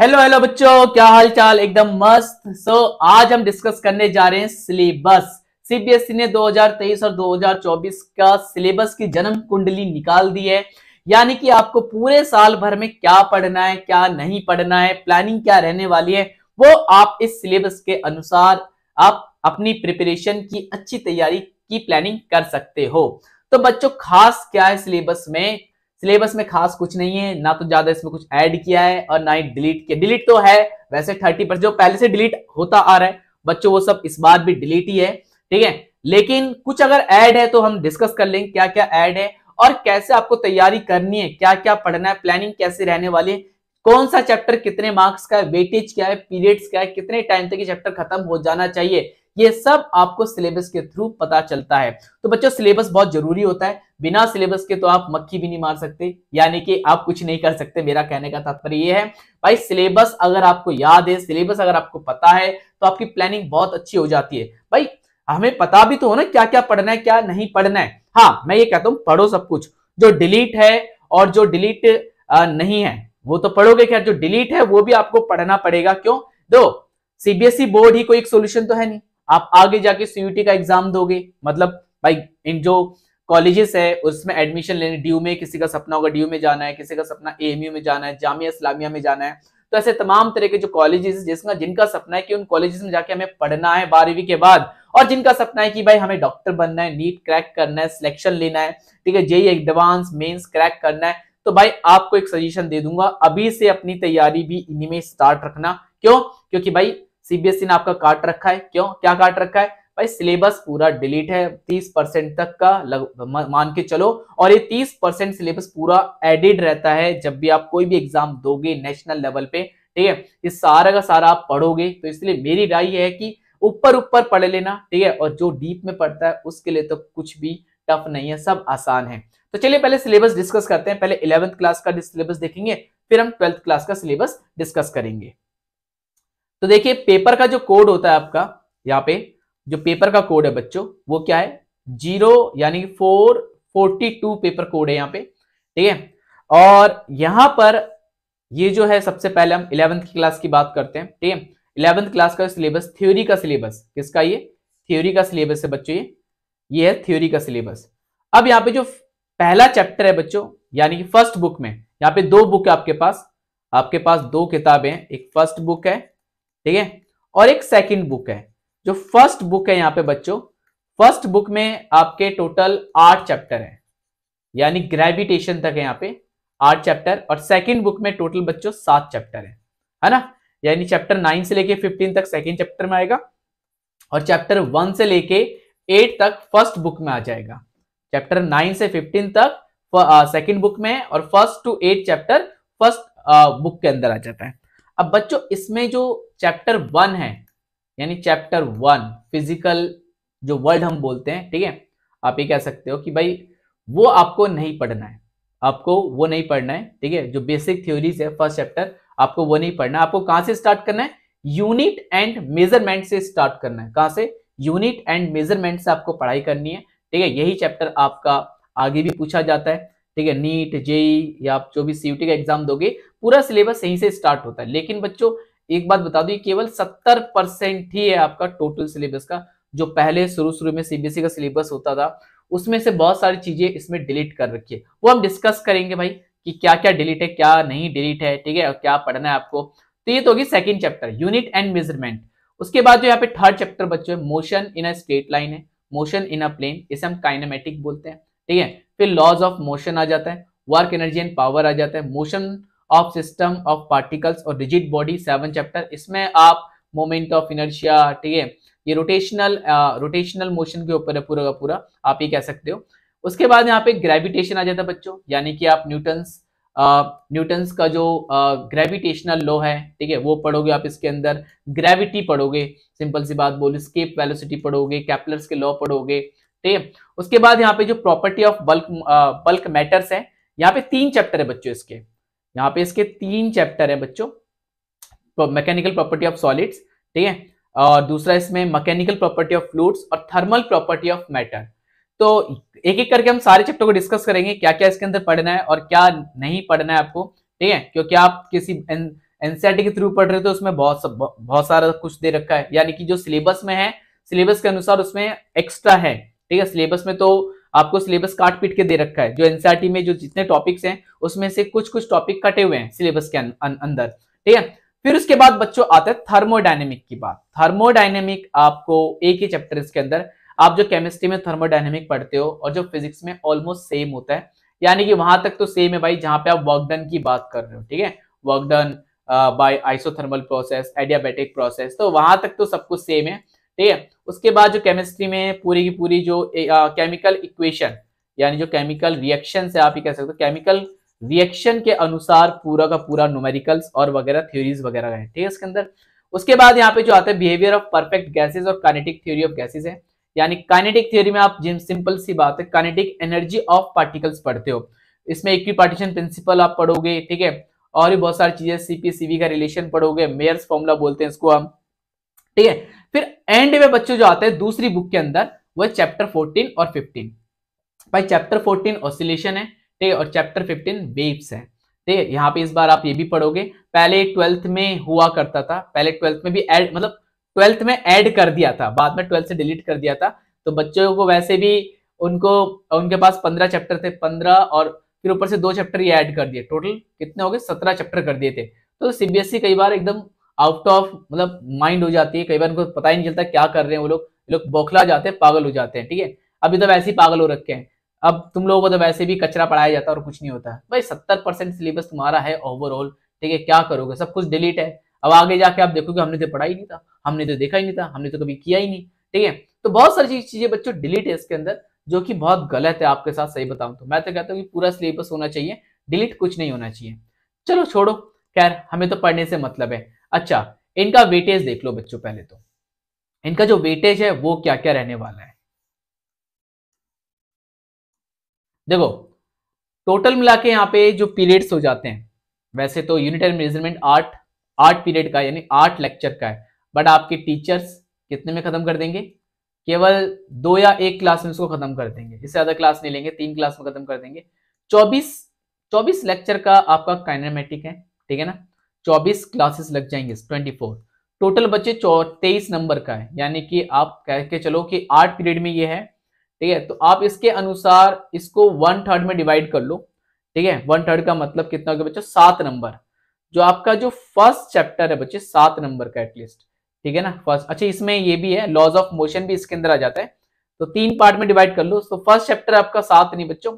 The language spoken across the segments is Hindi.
हेलो हेलो बच्चों क्या हाल चाल एकदम मस्त सो so, आज हम डिस्कस करने जा रहे हैं सिलेबस सीबीएसई e ने 2023 और 2024 का सिलेबस की जन्म कुंडली निकाल दी है यानी कि आपको पूरे साल भर में क्या पढ़ना है क्या नहीं पढ़ना है प्लानिंग क्या रहने वाली है वो आप इस सिलेबस के अनुसार आप अपनी प्रिपरेशन की अच्छी तैयारी की प्लानिंग कर सकते हो तो बच्चों खास क्या है सिलेबस में सिलेबस में खास कुछ नहीं है ना तो ज्यादा इसमें कुछ ऐड किया है और ना ही डिलीट किया डिलीट तो है वैसे थर्टी परसेंट जो पहले से डिलीट होता आ रहा है बच्चों वो सब इस बार भी डिलीट ही है ठीक है लेकिन कुछ अगर ऐड है तो हम डिस्कस कर लेंगे क्या क्या ऐड है और कैसे आपको तैयारी करनी है क्या क्या पढ़ना है प्लानिंग कैसे रहने वाली है कौन सा चैप्टर कितने मार्क्स का है वेटेज क्या है पीरियड्स क्या है कितने टाइम तक ये चैप्टर खत्म हो जाना चाहिए ये सब आपको सिलेबस के थ्रू पता चलता है तो बच्चों सिलेबस बहुत जरूरी होता है बिना सिलेबस के तो आप मक्खी भी नहीं मार सकते यानी कि आप कुछ नहीं कर सकते मेरा कहने का तात्पर्य यह है भाई सिलेबस अगर आपको याद है सिलेबस अगर आपको पता है तो आपकी प्लानिंग बहुत अच्छी हो जाती है भाई हमें पता भी तो हो ना क्या क्या पढ़ना है क्या नहीं पढ़ना है हाँ मैं ये कहता हूँ पढ़ो सब कुछ जो डिलीट है और जो डिलीट नहीं है वो तो पढ़ोगे क्या जो डिलीट है वो भी आपको पढ़ना पड़ेगा क्यों दो सीबीएसई e बोर्ड ही कोई एक सोल्यूशन तो है नहीं आप आगे जाके सीयूटी का एग्जाम दोगे मतलब भाई इन जो कॉलेजेस है उसमें एडमिशन लेने डी में किसी का सपना होगा डी में जाना है किसी का सपना ए में जाना है जामिया इस्लामिया में जाना है तो ऐसे तमाम तरह के जो कॉलेजेस जिसका जिनका सपना है कि उन कॉलेजेस में जाके हमें पढ़ना है बारहवीं के बाद और जिनका सपना है कि भाई हमें डॉक्टर बनना है नीट क्रैक करना है सिलेक्शन लेना है ठीक है जेई एडवांस मेन्स क्रैक करना है तो भाई आपको एक सजेशन दे दूंगा अभी से अपनी तैयारी भी इन्हीं में स्टार्ट रखना क्यों क्योंकि भाई सीबीएसई e ने आपका काट रखा है क्यों क्या काट रखा है भाई सिलेबस पूरा डिलीट है तीस परसेंट तक का लग, मान के चलो और ये तीस परसेंट सिलेबस पूरा एडिड रहता है जब भी आप कोई भी एग्जाम दोगे नेशनल लेवल पे ठीक है ये सारा का सारा आप पढ़ोगे तो इसलिए मेरी राय है कि ऊपर ऊपर पढ़ लेना ठीक है और जो डीप में पढ़ता है उसके लिए तो कुछ भी टफ नहीं है सब आसान है तो चलिए पहले सिलेबस डिस्कस करते हैं पहले इलेवंथ क्लास का सिलेबस देखेंगे फिर हम ट्वेल्थ क्लास का सिलेबस डिस्कस करेंगे तो देखिए पेपर का जो कोड होता है आपका यहाँ पे जो पेपर का कोड है बच्चों वो क्या है जीरो यानी four forty two paper code है यहाँ पे ठीक है और यहां पर ये जो है सबसे पहले हम इलेवंथ की क्लास की बात करते हैं ठीक है इलेवंथ क्लास का सिलेबस थ्योरी का सिलेबस किसका ये थ्योरी का सिलेबस है बच्चों ये ये है थ्योरी का सिलेबस अब यहाँ पे जो पहला चैप्टर है बच्चों यानी कि फर्स्ट बुक में यहाँ पे दो बुक है आपके पास आपके पास दो किताबें हैं एक फर्स्ट बुक है ठीक है और एक सेकंड बुक है जो फर्स्ट बुक है यहाँ पे बच्चों फर्स्ट बुक में आपके टोटल आठ चैप्टर हैं यानी ग्रेविटेशन तक है यहाँ पे आठ चैप्टर और सेकंड बुक में टोटल बच्चों सात चैप्टर हैं है ना यानी चैप्टर नाइन से लेके फिफ्टीन तक सेकंड चैप्टर में आएगा और चैप्टर वन से लेके एट तक फर्स्ट बुक में आ जाएगा चैप्टर नाइन से फिफ्टीन तक सेकेंड बुक में और first to eight chapter first book के अंदर आ जाता है अब बच्चों इसमें जो चैप्टर वन है यानी चैप्टर वन फिजिकल जो वर्ड हम बोलते हैं ठीक है आप ये कह सकते हो कि भाई वो आपको नहीं पढ़ना है आपको वो नहीं पढ़ना है ठीक है जो बेसिक थ्योरीज है फर्स्ट चैप्टर आपको वो नहीं पढ़ना आपको कहां से स्टार्ट करना है यूनिट एंड मेजरमेंट से स्टार्ट करना है कहां से यूनिट एंड मेजरमेंट से आपको पढ़ाई करनी है ठीक है यही चैप्टर आपका आगे भी पूछा जाता है ठीक है नीट जेई या आप जो भी सीयूटी का एग्जाम दोगे पूरा सिलेबस यहीं से स्टार्ट होता है लेकिन बच्चों एक बात बता दू केवल सत्तर परसेंट ही है आपका टोटल सिलेबस का जो पहले शुरू शुरू में सीबीएसई e का सिलेबस होता था उसमें से बहुत सारी चीजें इसमें डिलीट कर रखी है वो हम डिस्कस करेंगे भाई कि क्या क्या डिलीट है क्या नहीं डिलीट है ठीक है और क्या पढ़ना है आपको तो ये तो होगी second chapter unit and measurement उसके बाद जो यहाँ पे थर्ड चैप्टर बच्चों motion in a straight line है मोशन इन अ प्लेन इसे हम काइनामेटिक बोलते हैं ठीक है फिर लॉज ऑफ मोशन आ जाता है वर्क एनर्जी एंड पावर आ जाता है motion of system of particles और रिजिड बॉडी सेवन चैप्टर इसमें आप मोमेंट ऑफ इनर्शिया ठीक है ये रोटेशनल रोटेशनल मोशन के ऊपर है पूरा का पूरा आप ये कह सकते हो उसके बाद यहाँ पे ग्रेविटेशन आ जाता है बच्चों यानी कि आप न्यूटन्स न्यूटन्स का जो ग्रेविटेशनल लॉ है ठीक है वो पढ़ोगे आप इसके अंदर ग्रेविटी पढ़ोगे सिंपल सी बात बोलो स्केप वेलोसिटी पढ़ोगे कैपलर्स के लॉ पढ़ोगे ठीक है उसके बाद यहाँ पे जो property of bulk bulk matters है यहाँ पे तीन चैप्टर है बच्चों इसके यहाँ पे इसके तीन चैप्टर हैं बच्चों मैकेनिकल प्रॉपर्टी ऑफ सॉलिड्स ठीक है और दूसरा इसमें मैकेनिकल प्रॉपर्टी ऑफ फ्लूड्स और थर्मल प्रॉपर्टी ऑफ मैटर तो एक एक करके हम सारे चैप्टर को डिस्कस करेंगे क्या क्या इसके अंदर पढ़ना है और क्या नहीं पढ़ना है आपको ठीक है क्योंकि आप किसी एनसीआरटी के थ्रू पढ़ रहे हो तो उसमें बहुत सब बहुत सारा कुछ दे रखा है यानी कि जो सिलेबस में है सिलेबस के अनुसार उसमें एक्स्ट्रा है ठीक है सिलेबस में तो आपको सिलेबस काट पीट के दे रखा है जो एनसीआरटी e में जो जितने टॉपिक्स हैं उसमें से कुछ कुछ टॉपिक कटे हुए हैं सिलेबस के अंदर ठीक है फिर उसके बाद बच्चों आता है थर्मोडाइनेमिक की बात थर्मोडाइनेमिक आपको एक ही चैप्टर इसके अंदर आप जो केमिस्ट्री में थर्मोडाइनेमिक पढ़ते हो और जो फिजिक्स में ऑलमोस्ट सेम होता है यानी कि वहां तक तो सेम है भाई जहां पे आप वर्कडन की बात कर रहे हो ठीक है work done by isothermal process adiabatic process तो वहां तक तो सब कुछ सेम है ठीक है उसके बाद जो केमिस्ट्री में पूरी की पूरी जो केमिकल इक्वेशन यानी जो केमिकल रिएक्शन से आप ये कह सकते हो केमिकल रिएक्शन के अनुसार पूरा का पूरा न्यूमेरिकल्स और वगैरह थ्योरीज वगैरह है ठीक है इसके अंदर उसके बाद यहाँ पे जो आता है बिहेवियर ऑफ परफेक्ट गैसेज और कानेटिक थ्योरी ऑफ गैसेज है यानी कानेटिक थ्योरी में आप जिन सिंपल सी बात है कानेटिक एनर्जी ऑफ पार्टिकल्स पढ़ते हो इसमें इक्वी पार्टीशन प्रिंसिपल आप पढ़ोगे ठीक है और भी बहुत सारी चीजें सीवी का रिलेशन पढ़ोगे मेयर्स फॉर्मुला बोलते हैं इसको हम ठीक है फिर एंड में बच्चों जो आते हैं दूसरी बुक के अंदर वह चैप्टर फोर्टीन और फिफ्टीन भाई चैप्टर फोर्टीन ऑसिलेशन है ठीक है और चैप्टर फिफ्टीन वेब्स है ठीक है यहाँ पे इस बार आप ये भी पढ़ोगे पहले ट्वेल्थ में हुआ करता था पहले ट्वेल्थ में भी एड मतलब ट्वेल्थ में एड कर दिया था बाद में ट्वेल्थ से डिलीट कर दिया था तो बच्चों को वैसे भी उनको उनके पास पंद्रह चैप्टर थे पंद्रह और फिर ऊपर से दो चैप्टर ये ऐड कर दिए टोटल कितने हो गए सत्रह चैप्टर कर दिए थे तो सीबीएसई कई बार एकदम आउट ऑफ मतलब माइंड हो जाती है कई बार उनको पता ही नहीं चलता क्या कर रहे हैं वो लोग लोग बौखला जाते हैं पागल हो जाते हैं ठीक है अभी तो वैसे ही पागल हो रखे हैं अब तुम लोगों को तो वैसे भी कचरा पढ़ाया जाता है और कुछ नहीं होता भाई सत्तर परसेंट सिलेबस तुम्हारा है ओवरऑल ठीक है क्या करोगे सब कुछ डिलीट है अब आगे जाके आप देखोगे हमने तो पढ़ा ही नहीं था हमने तो देखा ही नहीं था हमने तो कभी किया ही नहीं ठीक है तो बहुत सारी चीजें बच्चों डिलीट है इसके अंदर जो कि बहुत गलत है आपके साथ सही बताऊं तो मैं तो कहता हूँ कि पूरा सिलेबस होना चाहिए डिलीट कुछ नहीं होना चाहिए चलो छोड़ो खैर हमें तो पढ़ने से मतलब है अच्छा इनका वेटेज देख लो बच्चों पहले तो इनका जो वेटेज है वो क्या क्या रहने वाला है देखो टोटल मिला के यहाँ पे जो पीरियड्स हो जाते हैं वैसे तो यूनिट एंड मेजरमेंट आठ आठ पीरियड का यानी आठ लेक्चर का है बट आपके टीचर्स कितने में खत्म कर देंगे केवल दो या एक क्लास में उसको खत्म कर देंगे इससे ज्यादा क्लास नहीं लेंगे तीन क्लास में खत्म कर देंगे चौबीस चौबीस लेक्चर का आपका काइनामेटिक है ठीक है ना चौबीस क्लासेस लग जाएंगे ट्वेंटी फोर टोटल बच्चे तेईस नंबर का है यानी कि आप कह के चलो कि आठ पीरियड में ये है ठीक है तो आप इसके अनुसार इसको वन थर्ड में डिवाइड कर लो ठीक है वन थर्ड का मतलब कितना हो गया बच्चों सात नंबर जो आपका जो फर्स्ट चैप्टर है बच्चे सात नंबर का एटलीस्ट ठीक है ना फर्स्ट अच्छा इसमें ये भी है लॉज ऑफ मोशन भी इसके अंदर आ जाता है तो तीन पार्ट में डिवाइड कर लो तो फर्स्ट चैप्टर आपका सात नहीं बच्चों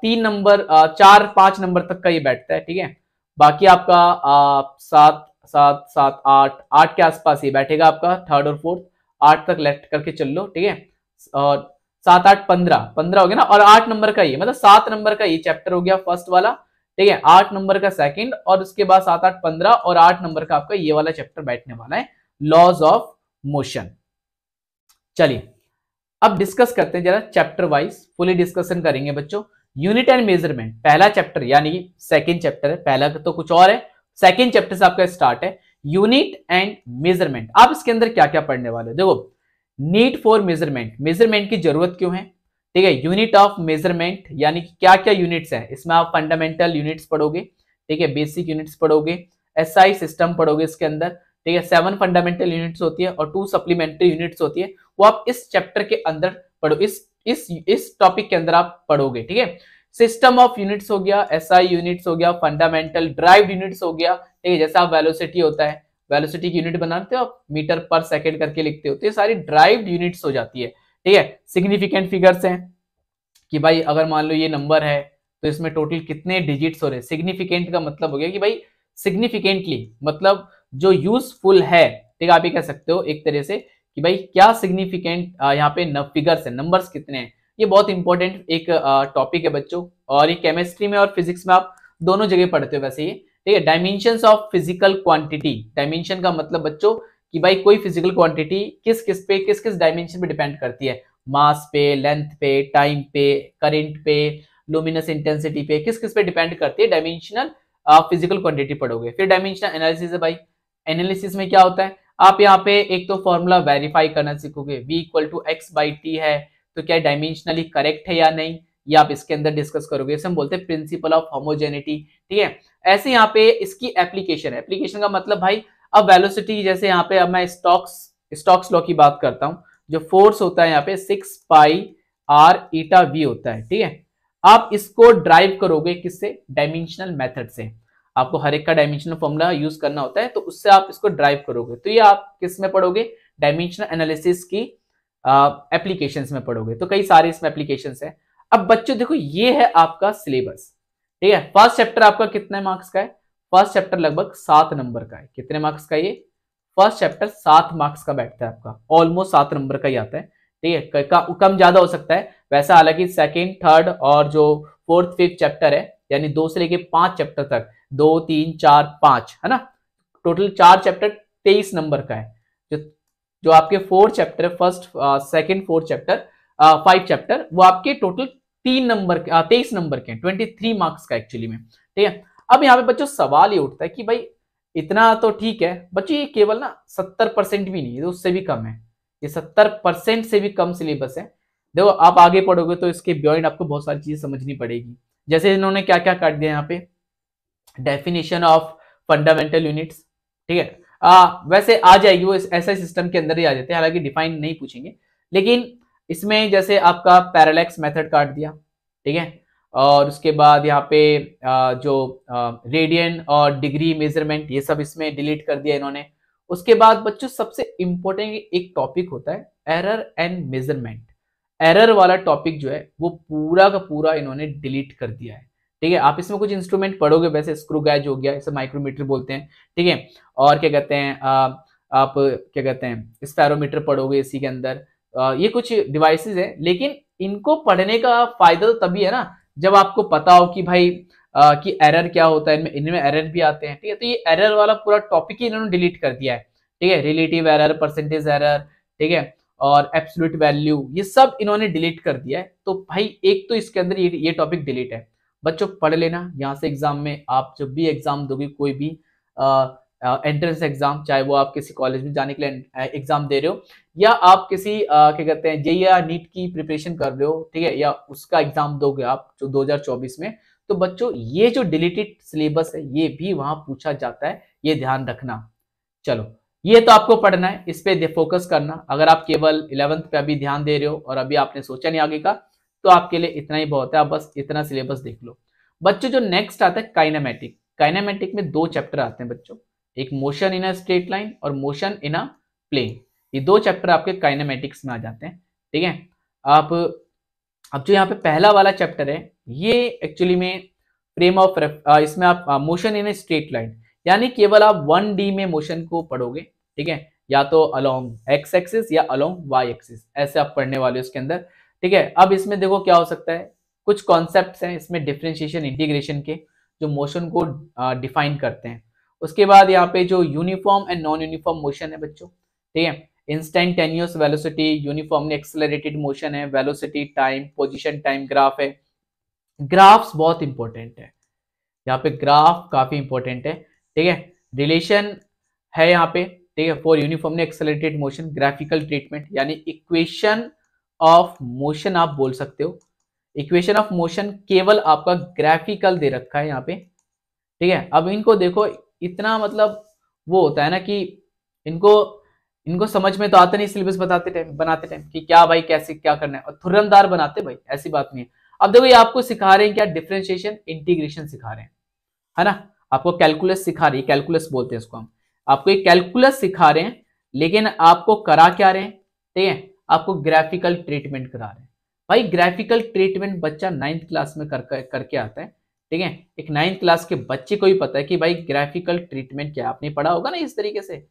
तीन नंबर चार पांच नंबर तक का ये बैठता है ठीक है बाकी आपका आप सात सात सात आठ आठ के आसपास ही बैठेगा आपका थर्ड और फोर्थ आठ तक लेफ्ट करके चल लो ठीक है और सात आठ पंद्रह पंद्रह हो गया ना और आठ नंबर का ये मतलब सात नंबर का ये चैप्टर हो गया फर्स्ट वाला ठीक है आठ नंबर का सेकंड और उसके बाद सात आठ पंद्रह और आठ नंबर का आपका ये वाला चैप्टर बैठने वाला है लॉज ऑफ मोशन चलिए अब डिस्कस करते हैं जरा चैप्टर वाइज फुली डिस्कशन करेंगे बच्चों यूनिट एंड मेजरमेंट पहला चैप्टर यानी सेकेंड चैप्टर है पहला तो कुछ और है सेकेंड चैप्टर से आपका स्टार्ट है यूनिट एंड मेजरमेंट आप इसके अंदर क्या क्या पढ़ने वाले देखो नीड फॉर मेजरमेंट मेजरमेंट की जरूरत क्यों है ठीक है यूनिट ऑफ मेजरमेंट यानी कि क्या क्या यूनिट्स है इसमें आप फंडामेंटल यूनिट्स पढ़ोगे ठीक है बेसिक यूनिट्स पढ़ोगे एसआई सिस्टम पढ़ोगे इसके अंदर ठीक है सेवन फंडामेंटल यूनिट्स होती है और टू सप्लीमेंट्री यूनिट्स होती है वो आप इस चैप्टर के अंदर पढ़ो इस इस इस टॉपिक के अंदर आप पढ़ोगे ठीक है सिस्टम ऑफ यूनिट्स हो गया एसआई यूनिट्स हो गया फंडामेंटल ड्राइव यूनिट्स हो गया ठीक है जैसा आप वेलोसिटी होता है वेलोसिटी की यूनिट बनाते हो आप मीटर पर सेकेंड करके लिखते हो तो ये सारी ड्राइव यूनिट्स हो जाती है ठीक है सिग्निफिकेंट फिगर्स हैं कि भाई अगर मान लो ये नंबर है तो इसमें टोटल कितने डिजिट्स हो रहे हैं सिग्निफिकेंट का मतलब हो गया कि भाई सिग्निफिकेंटली मतलब जो यूजफुल है ठीक है आप ये कह सकते हो एक तरह से कि भाई क्या सिग्निफिकेंट यहाँ पे फिगर्स है नंबर्स कितने हैं ये बहुत इंपॉर्टेंट एक टॉपिक है बच्चों और ये केमिस्ट्री में और फिजिक्स में आप दोनों जगह पढ़ते हो वैसे ये ठीक है dimension of physical quantity dimension का मतलब बच्चों कि भाई कोई फिजिकल क्वांटिटी किस किस पे किस किस डायमेंशन पे डिपेंड करती है मास पे लेंथ पे टाइम पे करेंट पे लुमिनस इंटेंसिटी पे किस किस पे डिपेंड करती है डायमेंशनल फिजिकल क्वांटिटी पढ़ोगे फिर डायमेंशनल एनालिसिस है भाई एनालिसिस में क्या होता है आप यहाँ पे एक तो फॉर्मूला वेरीफाई करना सीखोगे v equal to x by t है तो क्या डायमेंशनली करेक्ट है या नहीं ये आप इसके अंदर डिस्कस करोगे इसे हम बोलते हैं प्रिंसिपल ऑफ होमोजेनिटी ठीक है ऐसे यहाँ पे इसकी एप्लीकेशन है एप्लीकेशन का मतलब भाई अब वेलोसिटी जैसे यहाँ पे अब मैं स्टॉक्स स्टॉक्स लॉ की बात करता हूँ जो फोर्स होता है यहाँ पे six pi r eta v होता है ठीक है आप इसको ड्राइव करोगे किससे डायमेंशनल मेथड से आपको हर एक का डायमेंशनल फॉर्मूला यूज करना होता है तो उससे आप इसको ड्राइव करोगे तो ये आप किस में पढ़ोगे डायमेंशनल एनालिसिस की एप्लीकेशन में पढ़ोगे तो कई सारे इसमें एप्लीकेशन है अब बच्चों देखो ये है आपका सिलेबस ठीक है फर्स्ट चैप्टर आपका कितने मार्क्स का है फर्स्ट चैप्टर लगभग सात नंबर का है कितने मार्क्स का ये फर्स्ट चैप्टर सात मार्क्स का बैठता है आपका ऑलमोस्ट सात नंबर का ही आता है ठीक है कम ज्यादा हो सकता है वैसा हालांकि सेकेंड थर्ड और जो फोर्थ फिफ्थ चैप्टर है यानी दो से लेके पांच चैप्टर तक दो तीन चार पांच है ना टोटल चार चैप्टर तेईस नंबर का है जो जो आपके four chapter first second four chapter five chapter वो आपके टोटल तीन नंबर uh, तेईस नंबर के ट्वेंटी थ्री मार्क्स का एक्चुअली में ठीक है अब यहाँ पे बच्चों सवाल ये उठता है कि भाई इतना तो ठीक है बच्चों ये केवल ना सत्तर परसेंट भी नहीं है तो उससे भी कम है ये सत्तर परसेंट से भी कम सिलेबस है देखो आप आगे पढ़ोगे तो इसके बियॉइंड आपको बहुत सारी चीजें समझनी पड़ेगी जैसे इन्होंने क्या क्या काट दिया यहाँ पे डेफिनेशन ऑफ फंडामेंटल यूनिट्स ठीक है आ, वैसे आ जाएगी वो ऐसे सिस्टम के अंदर ही आ जाते हैं हालांकि डिफाइन नहीं पूछेंगे लेकिन इसमें जैसे आपका पैरालेक्स मेथड काट दिया ठीक है और उसके बाद यहाँ पे आ, जो रेडियन और डिग्री मेजरमेंट ये सब इसमें डिलीट कर दिया इन्होंने उसके बाद बच्चों सबसे इम्पोर्टेंट एक टॉपिक होता है एरर एंड मेजरमेंट एरर वाला टॉपिक जो है वो पूरा का पूरा इन्होंने डिलीट कर दिया है ठीक है आप इसमें कुछ इंस्ट्रूमेंट पढ़ोगे वैसे स्क्रू गैज हो गया इसे माइक्रोमीटर बोलते हैं ठीक है और क्या कहते हैं आप, क्या कहते हैं स्पैरोमीटर पढ़ोगे इसी के अंदर आ, ये कुछ डिवाइसेस हैं लेकिन इनको पढ़ने का फायदा तो तभी है ना जब आपको पता हो कि भाई आ, कि एरर क्या होता है इनमें इनमें एरर भी आते हैं ठीक है तो ये एरर वाला पूरा टॉपिक ही इन्होंने डिलीट कर दिया है ठीक है रिलेटिव एरर परसेंटेज एरर ठीक है और एब्सोल्यूट वैल्यू ये सब इन्होंने डिलीट कर दिया है तो भाई एक तो इसके अंदर ये ये टॉपिक डिलीट है बच्चों पढ़ लेना यहाँ से एग्जाम में आप जब भी एग्जाम दोगे कोई भी एंट्रेंस एग्जाम चाहे वो आप किसी कॉलेज में जाने के लिए एग्जाम दे रहे हो या आप किसी क्या कहते हैं जे या नीट की प्रिपरेशन कर रहे हो ठीक है या उसका एग्जाम दोगे आप जो 2024 में तो बच्चों ये जो डिलीटेड सिलेबस है ये भी वहां पूछा जाता है ये ध्यान रखना चलो ये तो आपको पढ़ना है इस पर फोकस करना अगर आप केवल इलेवंथ पे अभी ध्यान दे रहे हो और अभी आपने सोचा नहीं आगे का तो आपके लिए इतना ही बहुत है आप बस इतना सिलेबस देख लो बच्चों जो नेक्स्ट आता है काइनामेटिक काइनामेटिक में दो चैप्टर आते हैं बच्चों एक motion in a straight line और मोशन इन अ प्लेन ये दो चैप्टर आपके काइनामेटिक्स में आ जाते हैं ठीक है आप अब जो यहाँ पे पहला वाला चैप्टर है ये एक्चुअली में फ्रेम ऑफ इसमें आप motion in a straight line यानी केवल आप वन डी में मोशन को पढ़ोगे ठीक है या तो अलोंग एक्स एक्सिस या अलोंग वाई एक्सिस ऐसे आप पढ़ने वाले उसके अंदर ठीक है अब इसमें देखो क्या हो सकता है कुछ कॉन्सेप्ट हैं इसमें डिफ्रेंशिएशन इंटीग्रेशन के जो मोशन को डिफाइन करते हैं उसके बाद यहाँ पे जो uniform and non uniform motion है बच्चों ठीक है instantaneous velocity uniformly accelerated motion है velocity time position time graph है ग्राफ्स बहुत इंपॉर्टेंट है यहाँ पे ग्राफ काफी इंपॉर्टेंट है ठीक है रिलेशन है यहाँ पे ठीक है for uniformly accelerated motion graphical treatment यानी इक्वेशन ऑफ मोशन आप बोल सकते हो इक्वेशन ऑफ मोशन केवल आपका ग्राफिकल दे रखा है यहाँ पे ठीक है अब इनको देखो इतना मतलब वो होता है ना कि इनको इनको समझ में तो आता नहीं सिलेबस बताते टाइम बनाते टाइम कि क्या भाई कैसे क्या करना है और थुरंदार बनाते भाई ऐसी बात नहीं है अब देखो ये आपको सिखा रहे हैं क्या डिफ्रेंशिएशन इंटीग्रेशन सिखा रहे हैं है ना आपको कैलकुलस सिखा रही है कैलकुलस बोलते हैं इसको हम आपको ये कैलकुलस सिखा रहे हैं लेकिन आपको करा क्या रहे हैं ठीक है आपको ग्राफिकल ट्रीटमेंट करा रहे हैं भाई ग्राफिकल ट्रीटमेंट बच्चा नाइन्थ क्लास में कर, कर करके आता है ठीक है एक नाइन्थ क्लास के बच्चे को ही पता है कि भाई ग्राफिकल ट्रीटमेंट क्या आपने पढ़ा होगा ना इस तरीके से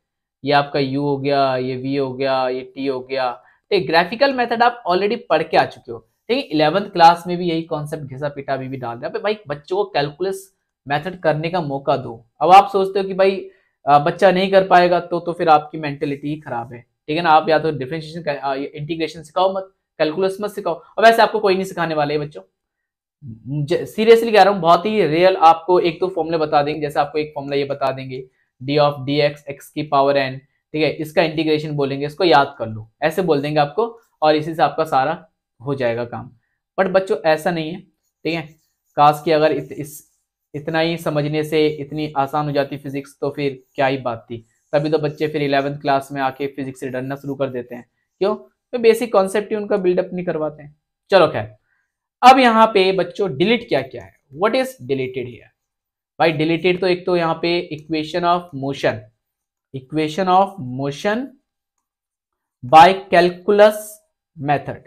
ये आपका यू हो गया ये वी हो गया ये टी हो गया ठीक ग्राफिकल मेथड आप ऑलरेडी पढ़ के आ चुके हो ठीक है इलेवंथ क्लास में भी यही कॉन्सेप्ट घिसा पिटा भी, भी डाल दिया भाई बच्चों को कैलकुलस मेथड करने का मौका दो अब आप सोचते हो कि भाई बच्चा नहीं कर पाएगा तो तो फिर आपकी मेंटेलिटी ही खराब है ठीक है ना आप या तो डिफ्रेंशिएशन इंटीग्रेशन सिखाओ मत कैलकुलस मत सिखाओ और वैसे आपको कोई नहीं सिखाने वाले बच्चों सीरियसली कह रहा हूँ बहुत ही रियल आपको एक तो फॉर्मूला बता देंगे जैसे आपको एक फॉर्मुला ये बता देंगे D of D X X की पावर एन ठीक है इसका इंटीग्रेशन बोलेंगे इसको याद कर लो ऐसे बोल देंगे आपको और इसी से आपका सारा हो जाएगा काम बट बच्चों ऐसा नहीं है ठीक है काश की अगर इत, इस इतना ही समझने से इतनी आसान हो जाती फिजिक्स तो फिर क्या ही बात थी तभी तो बच्चे फिर इलेवंथ क्लास में आके फिजिक्स से डरना शुरू कर देते हैं क्यों तो बेसिक कॉन्सेप्ट ही उनका बिल्डअप नहीं करवाते हैं चलो खैर अब यहाँ पे बच्चों डिलीट क्या क्या है वट इज डिलीटेड हियर भाई डिलीटेड तो एक तो यहाँ पे equation of motion equation of motion by calculus method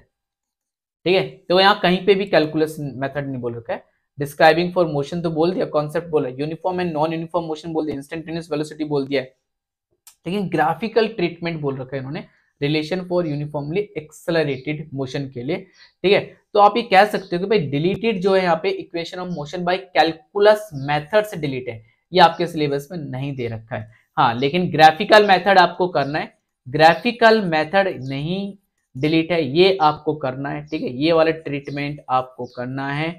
ठीक है तो यहाँ कहीं पे भी कैलकुलस मेथड नहीं बोल रखा है डिस्क्राइबिंग फॉर मोशन तो बोल दिया कॉन्सेप्ट बोला uniform and non uniform motion बोल दिया इंस्टेंटेनियस वेलोसिटी बोल दिया है लेकिन ग्राफिकल ट्रीटमेंट बोल रखा है इन्होंने relation for uniformly accelerated motion के लिए ठीक है तो आप ये कह सकते हो कि भाई डिलीटेड जो है यहाँ पे equation of motion by calculus method से डिलीट है ये आपके सिलेबस में नहीं दे रखा है हाँ लेकिन ग्राफिकल मैथड आपको करना है ग्राफिकल मैथड नहीं डिलीट है ये आपको करना है ठीक है ये वाला ट्रीटमेंट आपको करना है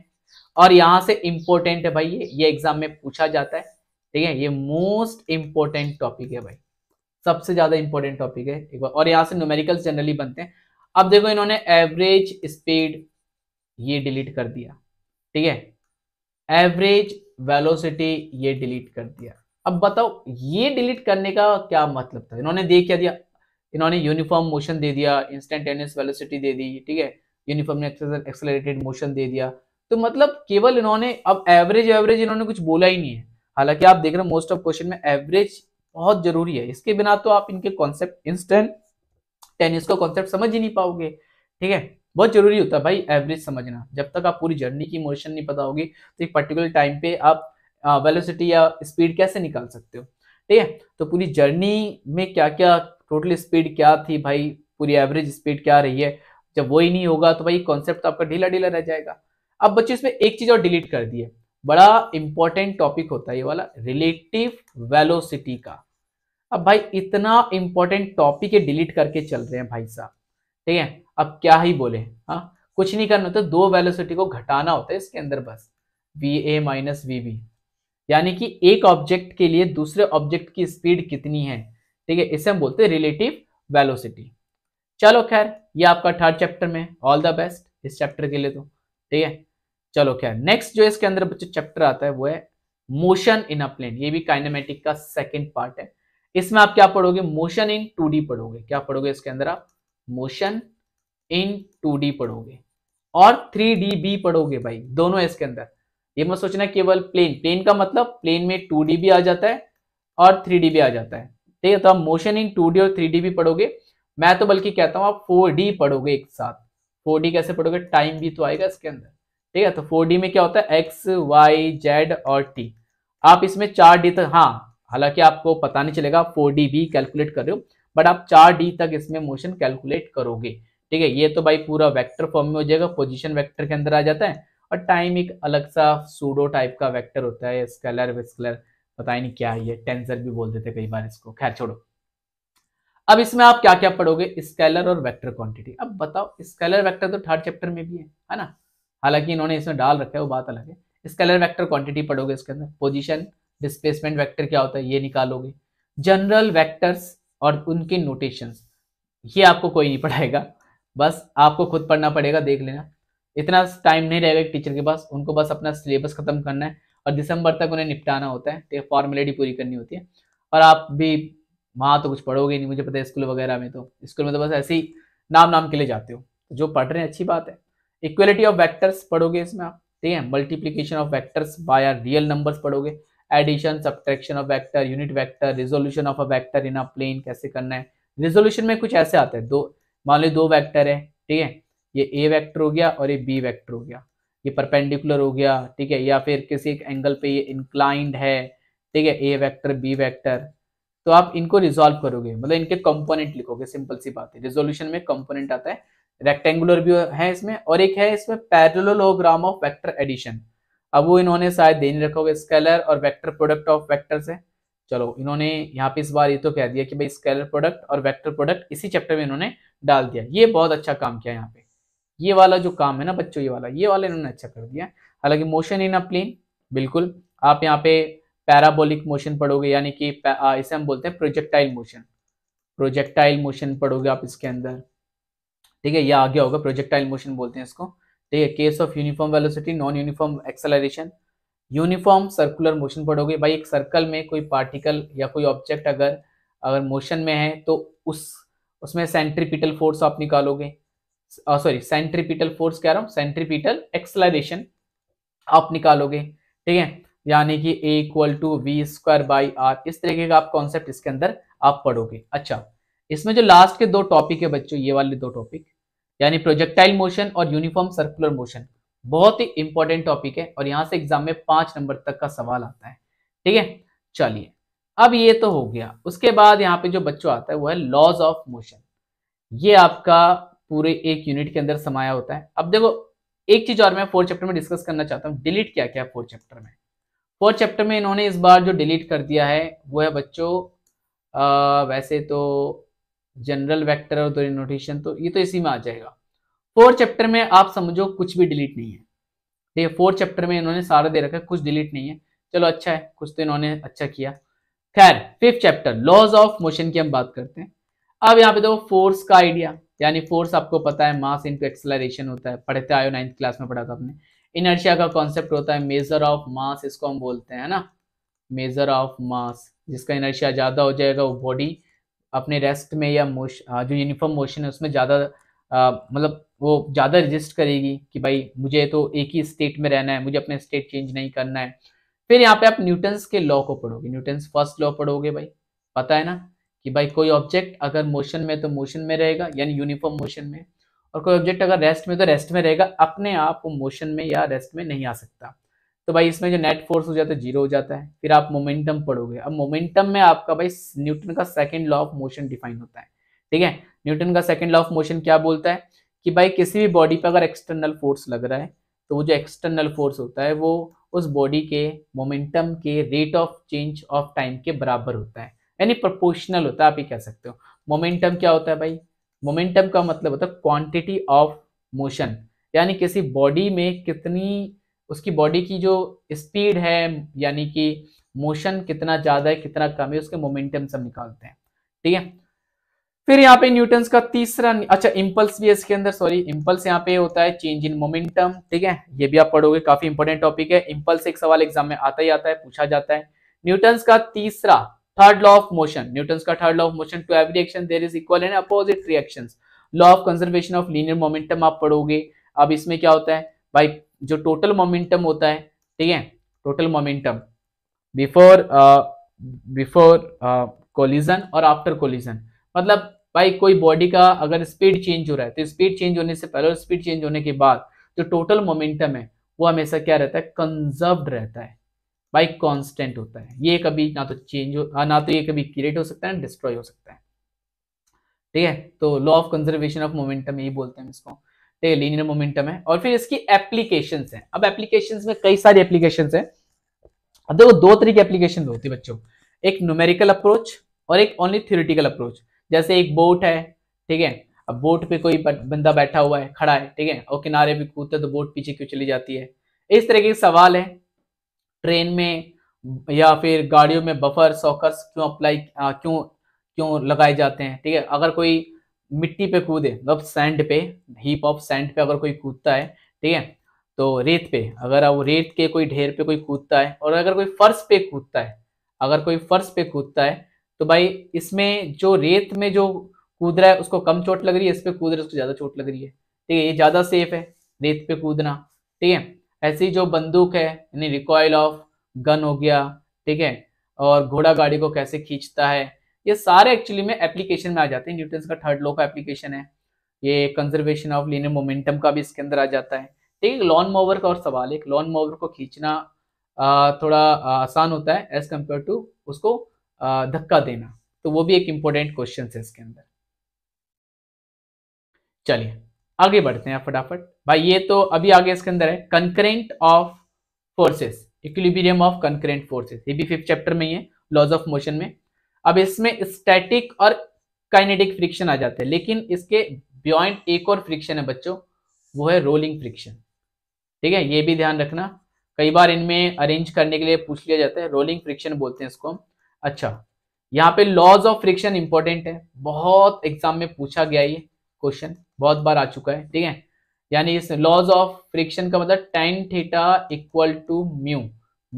और यहां से इम्पोर्टेंट है भाई ये ये एग्जाम में पूछा जाता है ठीक है ये मोस्ट इम्पोर्टेंट टॉपिक है भाई सबसे ज्यादा इंपॉर्टेंट टॉपिक है एक बार और यहाँ से न्यूमेरिकल जनरली बनते हैं अब देखो इन्होंने एवरेज स्पीड ये डिलीट कर दिया ठीक है एवरेज वेलोसिटी ये डिलीट कर दिया अब बताओ ये डिलीट करने का क्या मतलब था इन्होंने दे क्या दिया इन्होंने यूनिफॉर्म मोशन दे दिया इंस्टेंटेनियस वेलोसिटी दे दी ठीक है यूनिफॉर्म एक्सेलरेटेड मोशन दे दिया तो मतलब केवल इन्होंने अब एवरेज एवरेज इन्होंने कुछ बोला ही नहीं है हालांकि आप देख रहे हो मोस्ट ऑफ क्वेश्चन में एवरेज बहुत जरूरी है इसके बिना तो आप इनके कॉन्सेप्ट इंस्टेंट टेनिस का कॉन्सेप्ट समझ ही नहीं पाओगे ठीक है बहुत जरूरी होता है भाई एवरेज समझना जब तक आप पूरी जर्नी की मोशन नहीं पता होगी तो एक पर्टिकुलर टाइम पे आप वेलोसिटी या स्पीड कैसे निकाल सकते हो ठीक है तो पूरी जर्नी में क्या क्या टोटल स्पीड क्या थी भाई पूरी एवरेज स्पीड क्या रही है जब वही नहीं होगा तो भाई कॉन्सेप्ट तो आपका ढीला ढीला रह जाएगा अब बच्चे इसमें एक चीज और डिलीट कर दी है बड़ा इंपॉर्टेंट टॉपिक होता है ये वाला रिलेटिव वेलोसिटी का अब भाई इतना इंपॉर्टेंट टॉपिक डिलीट करके चल रहे हैं भाई साहब ठीक है अब क्या ही बोले हा? कुछ नहीं करना होता दो वेलोसिटी को घटाना होता है इसके अंदर बस V A minus V B यानी कि एक ऑब्जेक्ट के लिए दूसरे ऑब्जेक्ट की स्पीड कितनी है ठीक है इसे हम बोलते हैं रिलेटिव वेलोसिटी चलो खैर ये आपका थर्ड चैप्टर में ऑल द बेस्ट इस चैप्टर के लिए तो ठीक है चलो क्या नेक्स्ट जो इसके अंदर बच्चे चैप्टर आता है वो है मोशन इन अ प्लेन ये भी काइनेमेटिक का सेकेंड पार्ट है इसमें आप क्या पढ़ोगे मोशन इन टू पढ़ोगे क्या पढ़ोगे इसके अंदर आप मोशन इन टू पढ़ोगे और थ्री डी बी पढ़ोगे भाई दोनों इसके अंदर ये मत सोचना केवल प्लेन प्लेन का मतलब प्लेन में टू डी भी आ जाता है और थ्री डी भी आ जाता है ठीक है तो आप मोशन इन टू डी और थ्री डी भी पढ़ोगे मैं तो बल्कि कहता हूँ आप फोर डी पढ़ोगे एक साथ फोर डी कैसे पढ़ोगे टाइम भी तो आएगा इसके अंदर ठीक है तो फोर डी में क्या होता है एक्स वाई जेड और टी आप इसमें चार डी तक हाँ हालांकि आपको पता नहीं चलेगा फोर डी भी कैलकुलेट कर रहे हो बट आप चार डी तक इसमें मोशन कैलकुलेट करोगे ठीक है ये तो भाई पूरा वेक्टर फॉर्म में हो जाएगा पोजीशन वेक्टर के अंदर आ जाता है और टाइम एक अलग सा सूडो टाइप का वेक्टर होता है स्केलर वेस्कलर पता ही नहीं क्या है ये टेंसर भी बोल देते कई बार इसको खैर छोड़ो अब इसमें आप क्या क्या पढ़ोगे स्केलर और वेक्टर क्वांटिटी अब बताओ स्केलर वेक्टर तो थर्ड चैप्टर में भी है है ना हालांकि इन्होंने इसमें डाल रखा है वो बात अलग है स्केलर वेक्टर क्वांटिटी पढ़ोगे इसके अंदर पोजीशन डिस्प्लेसमेंट वेक्टर क्या होता है ये निकालोगे जनरल वेक्टर्स और उनके नोटेशंस ये आपको कोई नहीं पढ़ाएगा बस आपको खुद पढ़ना पड़ेगा देख लेना इतना टाइम नहीं रहेगा टीचर के पास उनको बस अपना सिलेबस खत्म करना है और दिसंबर तक उन्हें निपटाना होता है फॉर्मेलिटी पूरी करनी होती है और आप भी वहाँ तो कुछ पढ़ोगे नहीं मुझे पता है स्कूल वगैरह में तो स्कूल में तो बस ऐसे ही नाम नाम के लिए जाते हो तो जो पढ़ रहे हैं अच्छी बात है इक्वलिटी ऑफ वैक्टर्स पढ़ोगे इसमें आप ठीक है multiplication of vectors by real numbers पढ़ोगे addition subtraction of vector unit vector resolution of a vector in a plane कैसे करना है रिजोल्यूशन में कुछ ऐसे आता है दो मान लो दो वैक्टर है ठीक है ये ए वैक्टर हो गया और ये बी वैक्टर हो गया ये परपेंडिकुलर हो गया ठीक है या फिर किसी एक एंगल पे ये इंक्लाइंड है ठीक है ए वैक्टर बी वैक्टर तो आप इनको रिजोल्व करोगे मतलब इनके कंपोनेंट लिखोगे सिंपल सी बात है रिजोल्यूशन में कंपोनेंट आता है रेक्टेंगुलर भी है इसमें और एक है इसमें पैरलोग्राम ऑफ वैक्टर एडिशन अब वो इन्होंने शायद दे नहीं रखा होगा स्केलर और वैक्टर प्रोडक्ट ऑफ वैक्टर से चलो इन्होंने यहाँ पे इस बार ये तो कह दिया कि भाई स्केलर प्रोडक्ट और वेक्टर प्रोडक्ट इसी चैप्टर में इन्होंने डाल दिया ये बहुत अच्छा काम किया यहाँ पे ये वाला जो काम है ना बच्चों ये वाला ये वाला इन्होंने अच्छा कर दिया हालांकि मोशन इन अ प्लेन बिल्कुल आप यहाँ पे पैराबोलिक मोशन पढ़ोगे यानी कि इसे हम बोलते हैं प्रोजेक्टाइल मोशन प्रोजेक्टाइल मोशन पढ़ोगे आप इसके अंदर ठीक है ये आगे होगा प्रोजेक्टाइल मोशन बोलते हैं इसको ठीक है case of uniform velocity non uniform acceleration uniform circular motion पढ़ोगे भाई एक सर्कल में कोई पार्टिकल या कोई ऑब्जेक्ट अगर अगर मोशन में है तो उस उसमें सेंट्रीपिटल फोर्स आप निकालोगे सॉरी सेंट्रीपिटल फोर्स कह रहा हूँ सेंट्रीपिटल एक्सलरेशन आप निकालोगे ठीक है यानी कि A equal to V square by R इस तरीके का आप कॉन्सेप्ट इसके अंदर आप पढ़ोगे अच्छा इसमें जो लास्ट के दो टॉपिक है बच्चों ये वाले दो टॉपिक यानी प्रोजेक्टाइल मोशन और यूनिफॉर्म सर्कुलर मोशन बहुत ही इंपॉर्टेंट टॉपिक है और यहां से एग्जाम में पांच नंबर तक का सवाल आता है ठीक है चलिए अब ये तो हो गया उसके बाद यहाँ पे जो बच्चों आता है वो है लॉज ऑफ मोशन ये आपका पूरे एक यूनिट के अंदर समाया होता है अब देखो एक चीज और मैं फोर्थ चैप्टर में डिस्कस करना चाहता हूँ डिलीट क्या क्या फोर्थ चैप्टर में फोर्थ चैप्टर में इन्होंने इस बार जो डिलीट कर दिया है वो है बच्चों वैसे तो जनरल वेक्टर और दो नोटेशन तो ये तो इसी में आ जाएगा फोर्थ चैप्टर में आप समझो कुछ भी डिलीट नहीं है ठीक है फोर्थ चैप्टर में इन्होंने सारे दे रखा है कुछ डिलीट नहीं है चलो अच्छा है कुछ तो इन्होंने अच्छा किया खैर fifth chapter laws of motion की हम बात करते हैं अब यहाँ पे देखो फोर्स का आइडिया यानी फोर्स आपको पता है मास इंटू एक्सलरेशन होता है पढ़ते आयो नाइन्थ क्लास में पढ़ा था आपने इनर्शिया का कॉन्सेप्ट होता है मेजर ऑफ मास इसको हम बोलते हैं ना मेजर ऑफ मास जिसका इनर्शिया ज़्यादा हो जाएगा वो बॉडी अपने रेस्ट में या मोश जो यूनिफॉर्म मोशन है उसमें ज़्यादा मतलब वो ज़्यादा रजिस्ट करेगी कि भाई मुझे तो एक ही स्टेट में रहना है मुझे अपने स्टेट चेंज नहीं करना है फिर यहाँ पे आप न्यूटन्स के लॉ को पढ़ोगे न्यूटन्स फर्स्ट लॉ पढ़ोगे भाई पता है ना कि भाई कोई ऑब्जेक्ट अगर मोशन में तो मोशन में रहेगा यानी यूनिफॉर्म मोशन में और कोई ऑब्जेक्ट अगर रेस्ट में तो रेस्ट में रहेगा अपने आप वो मोशन में या रेस्ट में नहीं आ सकता तो भाई इसमें जो नेट फोर्स हो जाता है जीरो हो जाता है फिर आप मोमेंटम पढ़ोगे अब मोमेंटम में आपका भाई न्यूटन का second law of motion define होता है ठीक है न्यूटन का सेकेंड लॉ ऑफ मोशन क्या बोलता है कि भाई किसी भी बॉडी पर अगर एक्सटर्नल फोर्स लग रहा है तो वो जो एक्सटर्नल फोर्स होता है वो उस बॉडी के मोमेंटम के rate of change of time के बराबर होता है यानी प्रोपोर्शनल होता है आप ही कह सकते हो मोमेंटम क्या होता है भाई मोमेंटम का मतलब होता है क्वांटिटी ऑफ मोशन यानी किसी बॉडी में कितनी उसकी बॉडी की जो स्पीड है यानी कि मोशन कितना ज़्यादा है कितना कम है उसके मोमेंटम सब निकालते हैं ठीक है फिर यहाँ पे न्यूटन का तीसरा अच्छा इम्पल्स भी है इसके अंदर सॉरी इम्पल्स यहाँ पे होता है चेंज इन मोमेंटम ठीक है ये भी आप पढ़ोगे काफी इंपॉर्टेंट टॉपिक है इम्पल्स एक सवाल एग्जाम में आता ही आता है पूछा जाता है न्यूटन का तीसरा third law of motion Newton का third law of motion to every action there is equal and opposite reaction law of conservation of linear momentum आप पढ़ोगे अब इसमें क्या होता है भाई जो टोटल मोमेंटम होता है ठीक है total momentum before before collision और आफ्टर कोलिजन मतलब भाई कोई बॉडी का अगर स्पीड चेंज हो रहा है तो स्पीड चेंज होने से पहले और स्पीड चेंज होने के बाद जो टोटल मोमेंटम है वो हमेशा क्या रहता है कंजर्व्ड रहता है भाई कांस्टेंट होता है ये कभी ना तो चेंज हो ना तो ये कभी क्रिएट हो सकता है ना डिस्ट्रॉय हो सकता है ठीक है तो law of conservation of momentum यही बोलते हैं इसको ठीक है लीनियर मोमेंटम है और फिर इसकी एप्लीकेशन है अब एप्लीकेशन में कई सारी एप्लीकेशन है अब देखो दो तरीके एप्लीकेशन होती है बच्चों एक न्यूमेरिकल अप्रोच और एक ओनली थियोरिटिकल अप्रोच जैसे एक बोट है ठीक है अब बोट पे कोई बंदा बैठा हुआ है खड़ा है ठीक है और किनारे पे कूदते तो बोट पीछे क्यों चली जाती है इस तरह के सवाल है ट्रेन में या फिर गाड़ियों में बफर सॉकर्स क्यों अप्लाई क्यों क्यों लगाए जाते हैं ठीक है अगर कोई मिट्टी पे कूदे मतलब सैंड पे हीप ऑफ सैंड पे अगर कोई कूदता है ठीक है तो रेत पे अगर वो रेत के कोई ढेर पे कोई कूदता है और अगर कोई फर्श पे कूदता है अगर कोई फर्श पे कूदता है तो भाई इसमें जो रेत में जो कूद रहा है उसको कम चोट लग रही है इस पर कूद रहा है उसको ज़्यादा चोट लग रही है ठीक है ये ज़्यादा सेफ है रेत पे कूदना ठीक है ऐसी जो बंदूक है यानी रिकॉयल ऑफ गन हो गया ठीक है और घोड़ा गाड़ी को कैसे खींचता है ये सारे एक्चुअली में एप्लीकेशन में आ जाते हैं न्यूटन का थर्ड लॉ का एप्लीकेशन है ये कंजर्वेशन ऑफ लीनियर मोमेंटम का भी इसके अंदर आ जाता है ठीक है लॉन मोवर का और सवाल है लॉन मोवर को खींचना थोड़ा आसान होता है एज कम्पेयर टू उसको धक्का देना तो वो भी एक इंपॉर्टेंट क्वेश्चन है इसके अंदर चलिए आगे बढ़ते हैं फटाफट भाई ये तो अभी आगे इसके अंदर है concurrent of forces equilibrium of concurrent forces ये भी फिफ्थ चैप्टर में ही है लॉज ऑफ मोशन में अब इसमें स्टैटिक और काइनेटिक फ्रिक्शन आ जाते हैं लेकिन इसके बियॉइंड एक और फ्रिक्शन है बच्चों वो है रोलिंग फ्रिक्शन ठीक है ये भी ध्यान रखना कई बार इनमें अरेंज करने के लिए पूछ लिया जाता है रोलिंग फ्रिक्शन बोलते हैं इसको हम अच्छा यहाँ पे लॉज ऑफ फ्रिक्शन इंपॉर्टेंट है बहुत एग्जाम में पूछा गया ये क्वेश्चन बहुत बार आ चुका है ठीक है यानी इस लॉज ऑफ फ्रिक्शन का मतलब tan theta equal to mu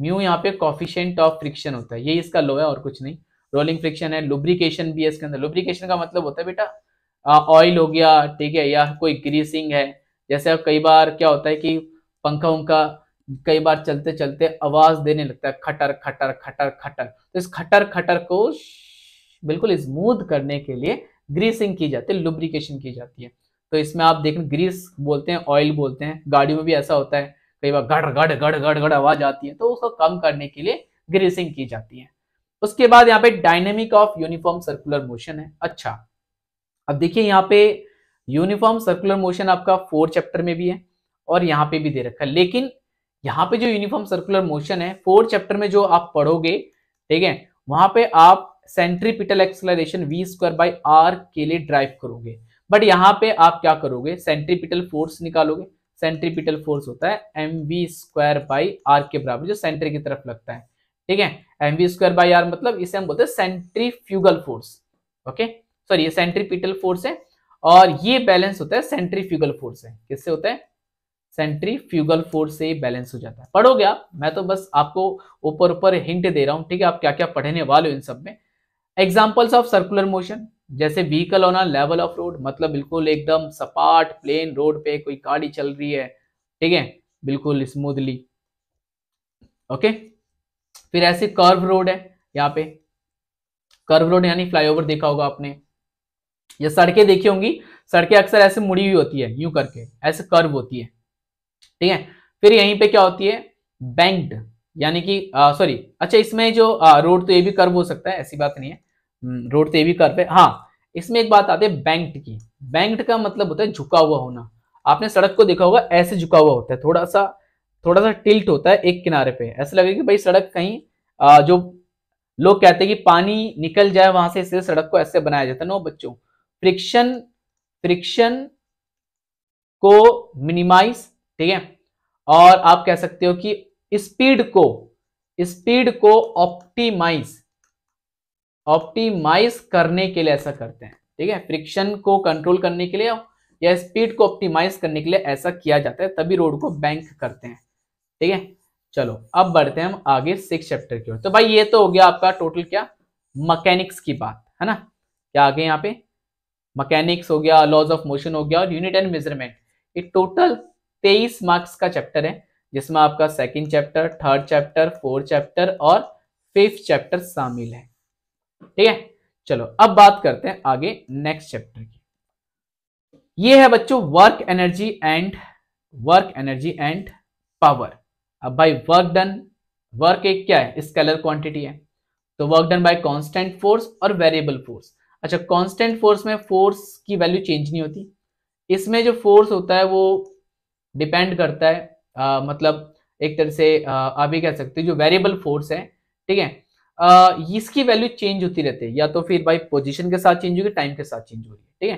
mu यहाँ पे कॉफिशेंट ऑफ फ्रिक्शन होता है ये इसका लो है और कुछ नहीं रोलिंग फ्रिक्शन है लुब्रिकेशन भी है इसके अंदर लुब्रिकेशन का मतलब होता है बेटा ऑयल हो गया ठीक है या कोई ग्रीसिंग है जैसे अब कई बार क्या होता है कि पंखा उनका कई बार चलते चलते आवाज देने लगता है खटर खटर खटर खटर तो इस खटर खटर को बिल्कुल स्मूथ करने के लिए ग्रीसिंग की जाती है लुब्रिकेशन की जाती है तो इसमें आप देखें ग्रीस बोलते हैं ऑयल बोलते हैं गाड़ियों में भी ऐसा होता है कई बार गड़ गड़ गड़ गड़ गड़ आवाज आती है तो उसको कम करने के लिए ग्रीसिंग की जाती है उसके बाद यहाँ पे dynamic of uniform circular motion है अच्छा अब देखिए यहाँ पे यूनिफॉर्म सर्कुलर मोशन आपका फोर चैप्टर में भी है और यहाँ पे भी दे रखा है लेकिन यहाँ पे जो यूनिफॉर्म सर्कुलर मोशन है फोर चैप्टर में जो आप पढ़ोगे ठीक है वहां पे आप centripetal acceleration V square by R के लिए ड्राइव करोगे बट यहाँ पे आप क्या करोगे सेंट्रीपिटल फोर्स निकालोगे सेंट्रीपिटल फोर्स होता है M V square by R के बराबर जो सेंटर की तरफ लगता है ठीक है M V square by R मतलब इसे हम बोलते हैं सेंट्रीफ्यूगल फोर्स ओके सॉरी ये सेंट्रीपिटल फोर्स है और ये बैलेंस होता है सेंट्रीफ्यूगल फोर्स है किससे होता है सेंट्रीफ्यूगल फोर्स से बैलेंस हो जाता है पढ़ोगे आप मैं तो बस आपको ऊपर ऊपर हिंट दे रहा हूँ ठीक है आप क्या क्या पढ़ने वाले हो इन सब में एग्जाम्पल्स ऑफ सर्कुलर मोशन जैसे vehicle on level of road मतलब बिल्कुल एकदम सपाट प्लेन रोड पे कोई गाड़ी चल रही है ठीक है बिल्कुल स्मूथली ओके okay? फिर ऐसे कर्व रोड है यहाँ पे कर्व रोड यानी फ्लाईओवर देखा होगा आपने ये सड़कें देखी होंगी सड़कें अक्सर ऐसे मुड़ी हुई होती है यू करके ऐसे कर्व होती है ठीक है फिर यहीं पे क्या होती है बैंक्ड यानी कि सॉरी अच्छा इसमें जो आ, रोड तो ये भी कर्व हो सकता है ऐसी बात नहीं है रोड हम्म, तो ये भी कर्व है हाँ इसमें एक बात आती है बैंक्ड की बैंक्ड का मतलब होता है झुका हुआ होना आपने सड़क को देखा होगा ऐसे झुका हुआ होता है थोड़ा सा थोड़ा सा टिल्ट होता है एक किनारे पे ऐसा लगेगा कि भाई सड़क कहीं आ, जो लोग कहते हैं कि पानी निकल जाए वहां से इसलिए सड़क को ऐसे बनाया जाता है नो बच्चों फ्रिक्शन फ्रिक्शन को मिनिमाइज ठीक है और आप कह सकते हो कि स्पीड को स्पीड को ऑप्टिमाइज ऑप्टिमाइज करने के लिए ऐसा करते हैं ठीक है फ्रिक्शन को कंट्रोल करने के लिए या स्पीड को ऑप्टिमाइज करने के लिए ऐसा किया जाता है तभी रोड को बैंक करते हैं ठीक है चलो अब बढ़ते हैं हम आगे सिक्स चैप्टर की ओर तो भाई ये तो हो गया आपका टोटल क्या मकैनिक्स की बात है ना क्या आगे यहाँ पे मकैनिक्स हो गया लॉज ऑफ मोशन हो गया और यूनिट एंड मेजरमेंट ये टोटल तेईस मार्क्स का चैप्टर है जिसमें आपका second chapter third chapter fourth chapter और फिफ्थ चैप्टर शामिल है ठीक है चलो अब बात करते हैं आगे नेक्स्ट चैप्टर की ये है बच्चों work energy and work energy and power अब भाई वर्क डन वर्क एक क्या है स्केलर क्वांटिटी है तो work done by constant force और वेरिएबल फोर्स अच्छा कांस्टेंट फोर्स में फोर्स की वैल्यू चेंज नहीं होती इसमें जो फोर्स होता है वो डिपेंड करता है आ, मतलब एक तरह से आप ही कह सकते हो जो वेरिएबल फोर्स है ठीक है आ, इसकी वैल्यू चेंज होती रहती है या तो फिर भाई पोजिशन के साथ चेंज होगी टाइम के साथ चेंज होगी ठीक है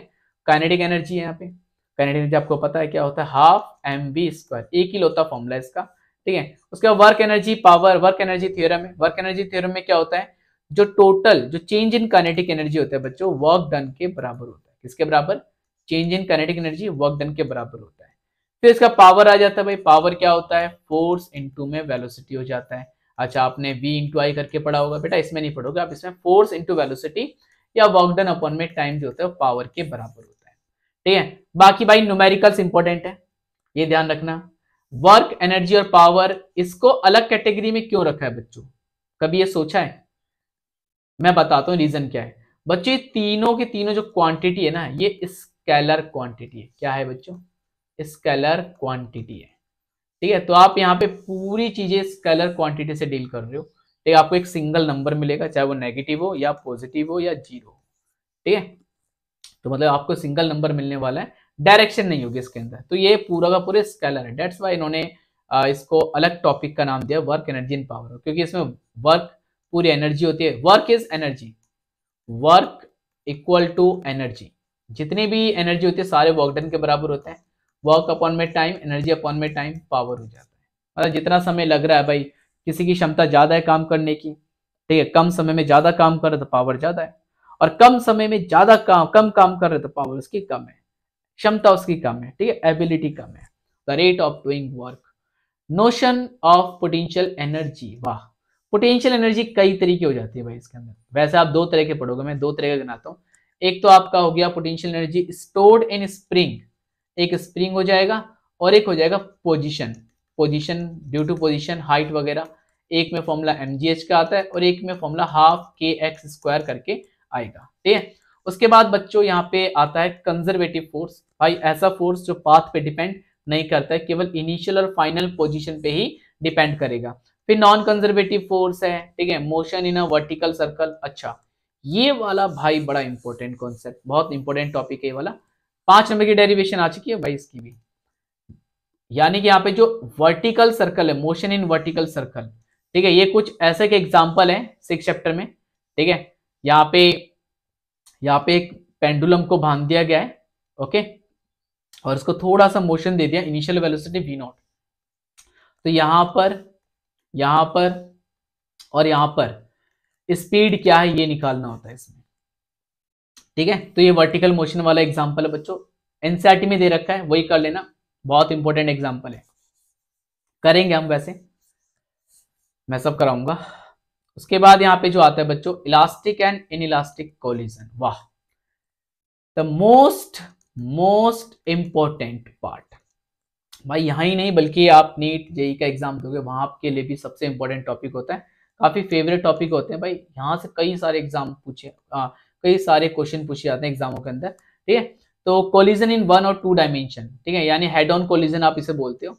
कैनेडिक एनर्जी है यहाँ पे कैनेडिक एनर्जी आपको पता है क्या होता है हाफ एम बी स्क्वायर एक ही लोता फॉर्मूला इसका ठीक है उसके बाद work energy power work energy theorem है वर्क एनर्जी थियोरम में क्या होता है जो टोटल जो चेंज इन कनेटिक एनर्जी होता है बच्चों वर्क डन के बराबर होता है किसके बराबर change in kinetic energy work done के बराबर होता है फिर इसका पावर आ जाता है भाई पावर क्या होता है फोर्स इंटू में वेलोसिटी हो जाता है अच्छा आपने वी इंटू आई करके पढ़ा होगा बेटा इसमें नहीं पढ़ोगे आप इसमें फोर्स इंटू वेलोसिटी या वर्क डन अपॉन में टाइम जो होता है पावर के बराबर होता है ठीक है बाकी भाई न्यूमेरिकल्स इंपॉर्टेंट है ये ध्यान रखना वर्क एनर्जी और पावर इसको अलग कैटेगरी में क्यों रखा है बच्चों कभी ये सोचा है मैं बताता हूं रीजन क्या है बच्चों ये तीनों के तीनों जो क्वांटिटी है ना ये स्केलर क्वांटिटी है क्या है बच्चों स्केलर क्वांटिटी है ठीक है तो आप यहाँ पे पूरी चीजें स्केलर क्वांटिटी से डील कर रहे हो ठीक है आपको एक सिंगल नंबर मिलेगा चाहे वो नेगेटिव हो या पॉजिटिव हो या जीरो ठीक है तो मतलब आपको सिंगल नंबर मिलने वाला है डायरेक्शन नहीं होगी इसके अंदर तो ये पूरा का पूरे स्केलर है डेट्स वाई इन्होंने इसको अलग टॉपिक का नाम दिया वर्क एनर्जी एंड पावर क्योंकि इसमें वर्क पूरी एनर्जी होती है work is energy work equal to energy जितनी भी एनर्जी होती है सारे वर्क डन के बराबर होते हैं वर्क अपॉन में टाइम एनर्जी अपॉन में टाइम पावर हो जाता है मतलब जितना समय लग रहा है भाई किसी की क्षमता ज़्यादा है काम करने की ठीक है कम समय में ज़्यादा काम कर रहे तो पावर ज़्यादा है और कम समय में ज़्यादा काम कम काम कर रहे तो पावर उसकी कम है क्षमता उसकी कम है ठीक है एबिलिटी कम है the rate of doing work notion of potential energy वाह पोटेंशियल एनर्जी कई तरीके हो जाती है भाई इसके अंदर वैसे आप दो तरह के पढ़ोगे मैं दो तरह का गिनाता हूँ एक तो आपका हो गया potential energy stored in spring एक स्प्रिंग हो जाएगा और एक हो जाएगा position position due to position height वगैरह एक में फॉर्मूला एम का आता है और एक में formula half K X square करके आएगा ठीक है उसके बाद बच्चों यहाँ पे आता है कंजर्वेटिव फोर्स भाई ऐसा फोर्स जो पाथ पे डिपेंड नहीं करता है केवल इनिशियल और फाइनल पोजिशन पे ही डिपेंड करेगा फिर नॉन कंजर्वेटिव फोर्स है ठीक है motion in a vertical circle अच्छा ये वाला भाई बड़ा इंपॉर्टेंट कॉन्सेप्ट बहुत इंपॉर्टेंट टॉपिक है ये वाला पांच नंबर की डेरिवेशन आ चुकी है भाई इसकी भी यानी कि यहाँ पे जो वर्टिकल सर्कल है मोशन इन वर्टिकल सर्कल ठीक है ये कुछ ऐसे के एग्जाम्पल है सिक्स चैप्टर में ठीक है यहाँ पे यहाँ पे एक पेंडुलम को बांध दिया गया है ओके और इसको थोड़ा सा मोशन दे दिया इनिशियल वेलोसिटी वी नॉट तो यहां पर यहां पर और यहां पर स्पीड क्या है ये निकालना होता है इसमें ठीक है तो ये वर्टिकल मोशन वाला एग्जाम्पल है बच्चों एनसीआरटी e में दे रखा है वही कर लेना बहुत इंपॉर्टेंट एग्जाम्पल है करेंगे हम वैसे मैं सब कराऊंगा उसके बाद यहाँ पे जो आता है बच्चों elastic and inelastic collision वाह the most most important part भाई यहाँ ही नहीं बल्कि आप नीट जेई का एग्जाम दोगे वहां आपके लिए भी सबसे इंपॉर्टेंट टॉपिक होता है काफी फेवरेट टॉपिक होते हैं भाई यहाँ से कई सारे एग्जाम पूछे आ, कई सारे क्वेश्चन पूछे जाते हैं एग्जामों के अंदर ठीक है तो कोलिजन इन वन और टू डायमेंशन ठीक है यानी हेड ऑन कोलिजन आप इसे बोलते हो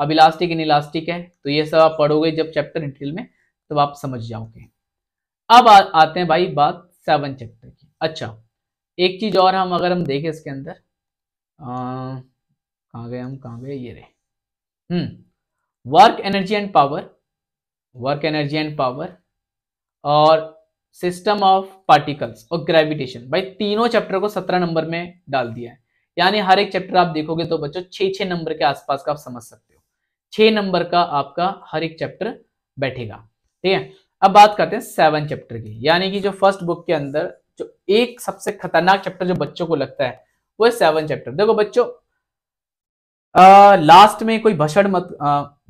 अब इलास्टिक इन इलास्टिक है तो ये सब आप पढ़ोगे जब चैप्टर डिटेल में तो आप समझ जाओगे अब आ, आते हैं भाई बात सेवन चैप्टर की अच्छा एक चीज और हम अगर हम देखें इसके अंदर कहाँ गए हम कहाँ गए ये रहे hmm work energy and power work energy and power और सिस्टम ऑफ पार्टिकल्स और ग्रेविटेशन भाई तीनों चैप्टर को सत्रह नंबर में डाल दिया है यानी हर एक चैप्टर आप देखोगे तो बच्चों छ छः नंबर के आसपास का आप समझ सकते हो छे नंबर का आपका हर एक चैप्टर बैठेगा ठीक है अब बात करते हैं सेवन चैप्टर की यानी कि जो फर्स्ट बुक के अंदर जो एक सबसे खतरनाक चैप्टर जो बच्चों को लगता है वो है सेवन चैप्टर देखो बच्चों लास्ट में कोई भसड़ मत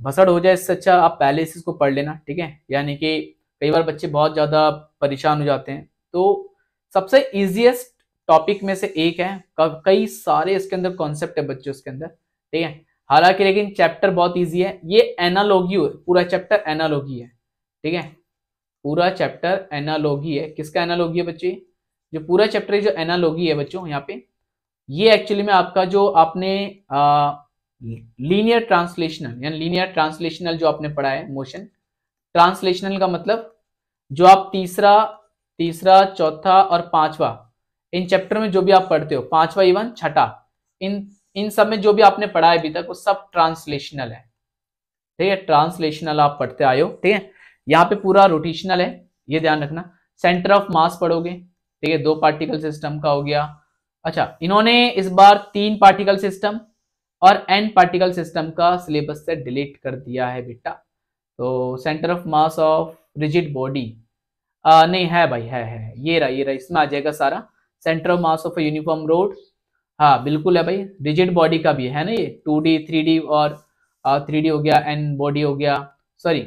भसड़ हो जाए इससे अच्छा आप पहले से इसको पढ़ लेना ठीक है यानी कि कई बार बच्चे बहुत ज़्यादा परेशान हो जाते हैं तो सबसे इजिएस्ट टॉपिक में से एक है कई सारे इसके अंदर कॉन्सेप्ट है बच्चों इसके अंदर ठीक है हालांकि लेकिन चैप्टर बहुत ईजी है ये एनालॉगी पूरा चैप्टर एनालॉगी है ठीक है पूरा चैप्टर एनालॉगी है किसका एनालॉगी है बच्चे जो पूरा चैप्टर जो एनालॉगी है बच्चों यहाँ पे ये एक्चुअली में आपका जो आपने लीनियर ट्रांसलेशनल यानी लीनियर ट्रांसलेशनल जो आपने पढ़ा है मोशन ट्रांसलेशनल का मतलब जो आप तीसरा तीसरा चौथा और पांचवा इन चैप्टर में जो भी आप पढ़ते हो पांचवा इवन छठा इन इन सब में जो भी आपने पढ़ा है अभी तक वो सब ट्रांसलेशनल है ठीक है ट्रांसलेशनल आप पढ़ते आयो ठीक है यहाँ पे पूरा रोटेशनल है ये ध्यान रखना सेंटर ऑफ मास पढ़ोगे ठीक है दो पार्टिकल सिस्टम का हो गया अच्छा इन्होंने इस बार तीन पार्टिकल सिस्टम और एन पार्टिकल सिस्टम का सिलेबस से डिलीट कर दिया है बेटा तो centre of mass of rigid body नहीं है भाई है है ये रहा ये रहा इसमें आ जाएगा सारा centre of mass of uniform rod हाँ बिल्कुल है भाई रिजिड बॉडी का भी है ना ये टू डी थ्री डी और थ्री डी हो गया एन बॉडी हो गया सॉरी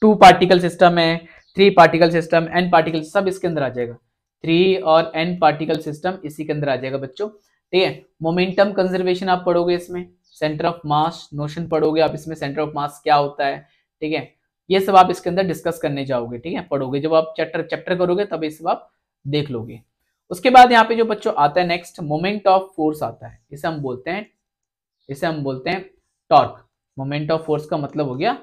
टू पार्टिकल सिस्टम है three particle system N particle सब इसके अंदर आ जाएगा थ्री और एन पार्टिकल सिस्टम इसी के अंदर आ जाएगा बच्चों ठीक है मोमेंटम कंजर्वेशन आप पढ़ोगे इसमें सेंटर ऑफ मास नोशन पढ़ोगे आप इसमें सेंटर ऑफ मास क्या होता है ठीक है ये सब आप इसके अंदर डिस्कस करने जाओगे ठीक है पढ़ोगे जब आप चैप्टर चैप्टर करोगे तब ये सब आप देख लोगे उसके बाद यहाँ पे जो बच्चों आता है नेक्स्ट मोमेंट ऑफ फोर्स आता है इसे हम बोलते हैं इसे हम बोलते हैं टॉर्क मोमेंट ऑफ फोर्स का मतलब हो गया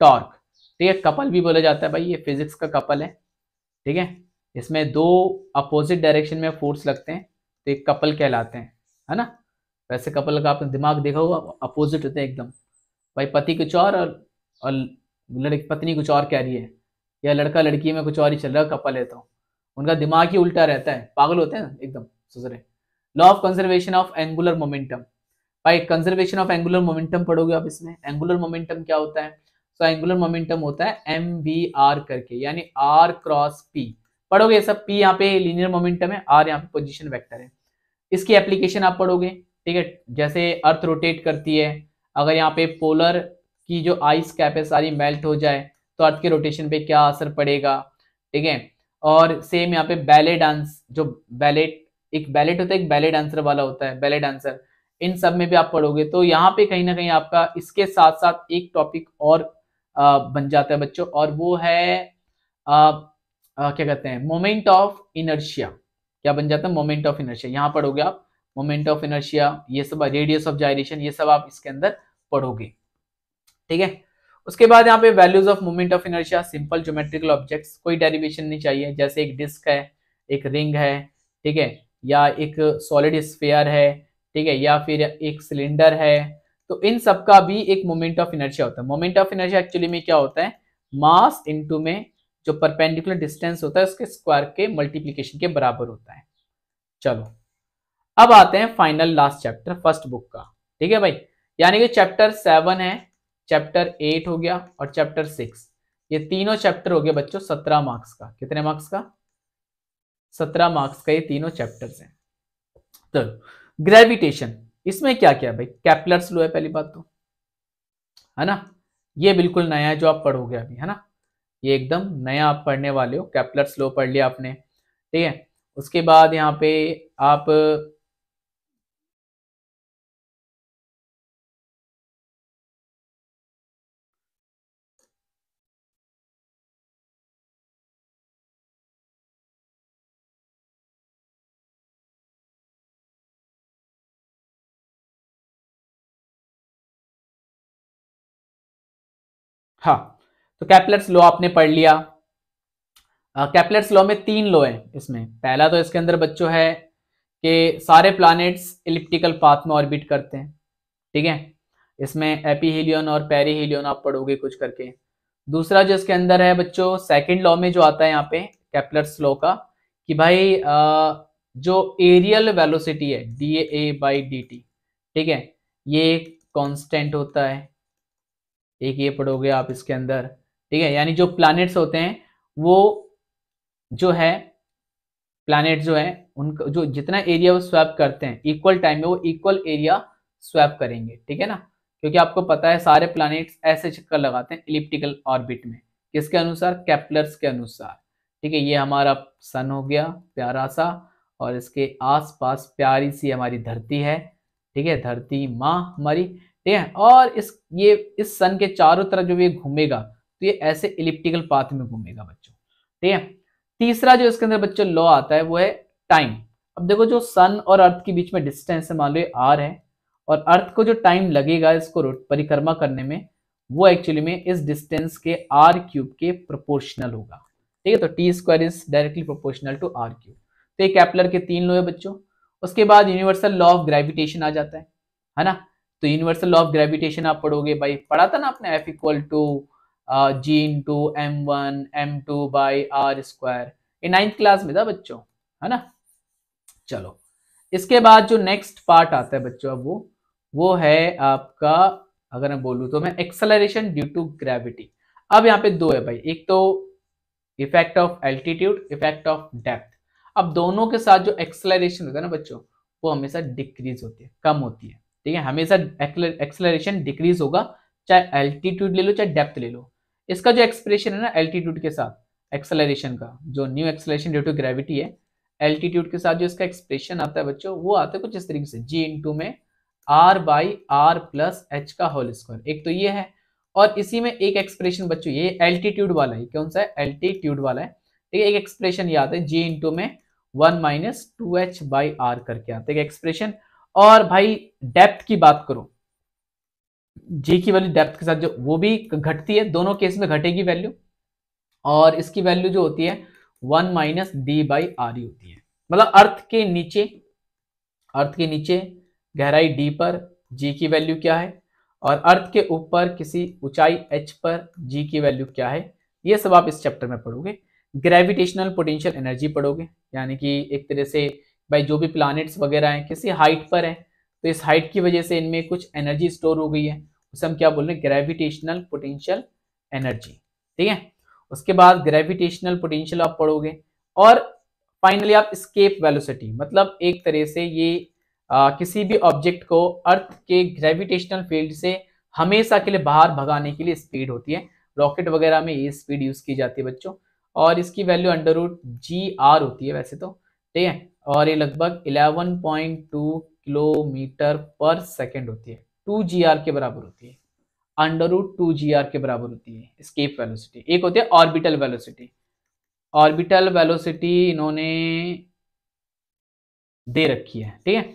टॉर्क ठीक तो है कपल भी बोला जाता है भाई ये फिजिक्स का कपल है ठीक है इसमें दो अपोजिट डायरेक्शन में फोर्स लगते हैं तो एक कपल कहलाते हैं है ना वैसे कपल का आपने दिमाग देखा होगा अपोजिट होते हैं एकदम भाई पति कुछ और और, लड़की पत्नी कुछ और कह रही है या लड़का लड़की में कुछ और ही चल रहा है कपल है तो उनका दिमाग ही उल्टा रहता है पागल होते हैं एकदम सुसरे law of conservation of angular momentum भाई कंजर्वेशन ऑफ एंगुलर मोमेंटम पढ़ोगे आप इसमें एंगुलर मोमेंटम क्या होता है सो एंगुलर मोमेंटम होता है एम वी आर करके यानी आर क्रॉस पी पढ़ोगे सब पी यहाँ पे लीनियर मोमेंटम है आर यहाँ पे पोजिशन वैक्टर है इसकी एप्लीकेशन आप पढ़ोगे ठीक है जैसे अर्थ रोटेट करती है अगर यहाँ पे पोलर की जो आइस कैप है सारी मेल्ट हो जाए तो अर्थ के रोटेशन पे क्या असर पड़ेगा ठीक है और सेम यहाँ पे बैले डांस जो बैलेट एक बैलेट होता है एक बैले डांसर वाला होता है बैले डांसर इन सब में भी आप पढ़ोगे तो यहाँ पे कहीं ना कहीं आपका इसके साथ साथ एक टॉपिक और बन जाता है बच्चों और वो है आ, आ, क्या कहते हैं मोमेंट ऑफ इनर्शिया क्या बन जाता है मोमेंट ऑफ इनर्शिया यहाँ पढ़ोगे आप मोमेंट ऑफ इनर्शिया ये सब रेडियस ऑफ जायरेशन ये सब आप इसके अंदर पढ़ोगे ठीक है उसके बाद यहाँ पे values of moment of inertia simple geometrical objects कोई डेरिवेशन नहीं चाहिए जैसे एक डिस्क है एक रिंग है ठीक है या एक सॉलिड स्फेयर है ठीक है या फिर एक सिलेंडर है तो इन सब का भी एक मोमेंट ऑफ इनर्जिया होता है मोमेंट ऑफ इनर्जिया एक्चुअली में क्या होता है मास इनटू में जो परपेंडिकुलर डिस्टेंस होता है उसके स्क्वायर के मल्टीप्लीकेशन के बराबर होता है चलो अब आते हैं final last chapter first book का ठीक है भाई यानी कि चैप्टर सेवन है चैप्टर एट हो गया और चैप्टर सिक्स ये तीनों चैप्टर हो गए बच्चों सत्रह मार्क्स का कितने मार्क्स का सत्रह मार्क्स का ये तीनों चैप्टर्स हैं तो ग्रेविटेशन इसमें क्या क्या भाई कैपलर्स लो है पहली बात तो है ना ये बिल्कुल नया है जो आप पढ़ोगे अभी है ना ये एकदम नया आप पढ़ने वाले हो कैपलर्स लो पढ़ लिया आपने ठीक है उसके बाद यहाँ पे आप हाँ तो कैपलेट्स लॉ आपने पढ़ लिया कैपलेट्स लॉ में तीन लॉ है इसमें पहला तो इसके अंदर बच्चों है कि सारे प्लैनेट्स इलिप्टिकल पाथ में ऑर्बिट करते हैं ठीक है इसमें एपी और पेरीहीलियन आप पढ़ोगे कुछ करके दूसरा जो इसके अंदर है बच्चों सेकंड लॉ में जो आता है यहाँ पे कैपलेट्स लॉ का कि भाई आ, जो एरियल वेलोसिटी है D A by D T ठीक है ये कॉन्स्टेंट होता है एक ये पढ़ोगे आप इसके अंदर ठीक है यानी जो प्लानिट्स होते हैं वो जो है प्लानिट जो है उनका जो जितना एरिया वो स्वैप करते हैं इक्वल टाइम में वो इक्वल एरिया स्वैप करेंगे ठीक है ना क्योंकि आपको पता है सारे प्लानट्स ऐसे चक्कर लगाते हैं इलिप्टिकल ऑर्बिट में किसके अनुसार कैप्लर्स के अनुसार ठीक है ये हमारा सन हो गया प्यारा सा और इसके आसपास प्यारी सी हमारी धरती है ठीक है धरती माँ हमारी ठीक है और इस ये इस सन के चारों तरफ जो ये घूमेगा तो ये ऐसे इलिप्टिकल पाथ में घूमेगा बच्चों ठीक है तीसरा जो इसके अंदर बच्चों लॉ आता है वो है टाइम अब देखो जो सन और अर्थ के बीच में डिस्टेंस है मान लो ये आर है और अर्थ को जो टाइम लगेगा इसको परिक्रमा करने में वो एक्चुअली में इस डिस्टेंस के आर क्यूब के प्रोपोर्शनल होगा ठीक है तो T square is directly proportional to R cube तो ये कैपलर के तीन लो है बच्चों उसके बाद यूनिवर्सल लॉ ऑफ ग्रेविटेशन आ जाता है है ना तो यूनिवर्सल लॉ ऑफ ग्रेविटेशन आप पढ़ोगे भाई पढ़ा था ना आपने F equal to G into M one M two by R square ये नाइन्थ क्लास में था बच्चों है ना चलो इसके बाद जो नेक्स्ट पार्ट आता है बच्चों अब वो वो है आपका अगर मैं बोलूँ तो मैं एक्सेलरेशन ड्यू टू ग्रेविटी अब यहाँ पे दो है भाई एक तो effect of altitude effect of depth अब दोनों के साथ जो एक्सेलरेशन होता है ना बच्चों वो हमेशा डिक्रीज होती है कम होती है ठीक है हमेशा एक्सेलरेशन डिक्रीज होगा चाहे एल्टीट्यूड ले लो चाहे डेप्थ ले लो इसका जो एक्सप्रेशन है ना एल्टीट्यूड के साथ एक्सेलरेशन का जो new acceleration due to gravity है एल्टीट्यूड के साथ जो इसका एक्सप्रेशन आता है बच्चों वो आता है कुछ इस तरीके से जी इंटू में R by R plus H का होल स्क्वायर एक तो ये है और इसी में एक एक्सप्रेशन बच्चों ये एल्टीट्यूड वाला है कौन सा है एल्टीट्यूड वाला है ठीक है एक एक्सप्रेशन याद है जी इंटू में one minus two H by R करके आता है एक्सप्रेशन और भाई डेप्थ की बात करो जे की वैल्यू डेप्थ के साथ जो वो भी घटती है दोनों केस में घटेगी वैल्यू और इसकी वैल्यू जो होती है one minus D by R होती है मतलब अर्थ के नीचे अर्थ के नीचे गहराई डी पर जी की वैल्यू क्या है और अर्थ के ऊपर किसी ऊंचाई एच पर जी की वैल्यू क्या है ये सब आप इस चैप्टर में पढ़ोगे ग्रेविटेशनल पोटेंशियल एनर्जी पढ़ोगे यानी कि एक तरह से भाई जो भी प्लानट्स वगैरह हैं किसी हाइट पर हैं तो इस हाइट की वजह से इनमें कुछ एनर्जी स्टोर हो गई है उसे हम क्या बोल रहे हैं ग्रेविटेशनल पोटेंशियल एनर्जी ठीक है उसके बाद ग्रेविटेशनल पोटेंशियल आप पढ़ोगे और फाइनली आप स्केप वेलोसिटी मतलब एक तरह से ये आ, किसी भी ऑब्जेक्ट को अर्थ के ग्रेविटेशनल फील्ड से हमेशा के लिए बाहर भगाने के लिए स्पीड होती है रॉकेट वगैरह में ये स्पीड यूज की जाती है बच्चों और इसकी value under root G R होती है वैसे तो ठीक है और ये लगभग 11.2 किलोमीटर पर सेकेंड होती है टू जी आर के बराबर होती है under root two G R के बराबर होती है स्केप वेलोसिटी एक होती है ऑर्बिटल वेलोसिटी ऑर्बिटल वेलोसिटी इन्होंने दे रखी है ठीक है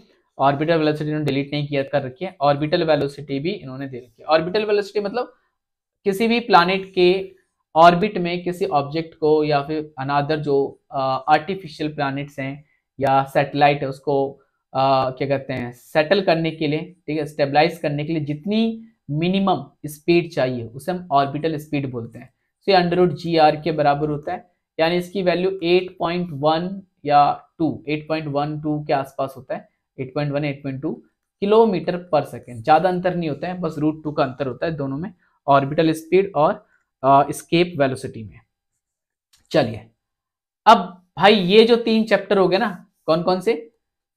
ऑर्बिटल वेलोसिटी इन्होंने डिलीट नहीं किया कर रखी है ऑर्बिटल वेलोसिटी भी इन्होंने दे रखी है ऑर्बिटल वेलोसिटी मतलब किसी भी प्लानिट के ऑर्बिट में किसी ऑब्जेक्ट को या फिर अनादर जो आर्टिफिशियल प्लानिट्स हैं या सैटेलाइट है उसको आ, क्या कहते हैं सेटल करने के लिए ठीक है स्टेबलाइज करने के लिए जितनी मिनिमम स्पीड चाहिए उसे हम ऑर्बिटल स्पीड बोलते हैं तो ये अंडर रूट जी आर के बराबर होता है यानी इसकी वैल्यू 8.1 या 2 8.12 के आसपास होता है 8.1 8.2 किलोमीटर पर सेकेंड ज़्यादा अंतर नहीं होता है बस रूट टू का अंतर होता है दोनों में ऑर्बिटल स्पीड और स्केप वेलोसिटी में चलिए अब भाई ये जो तीन चैप्टर हो गए ना कौन कौन से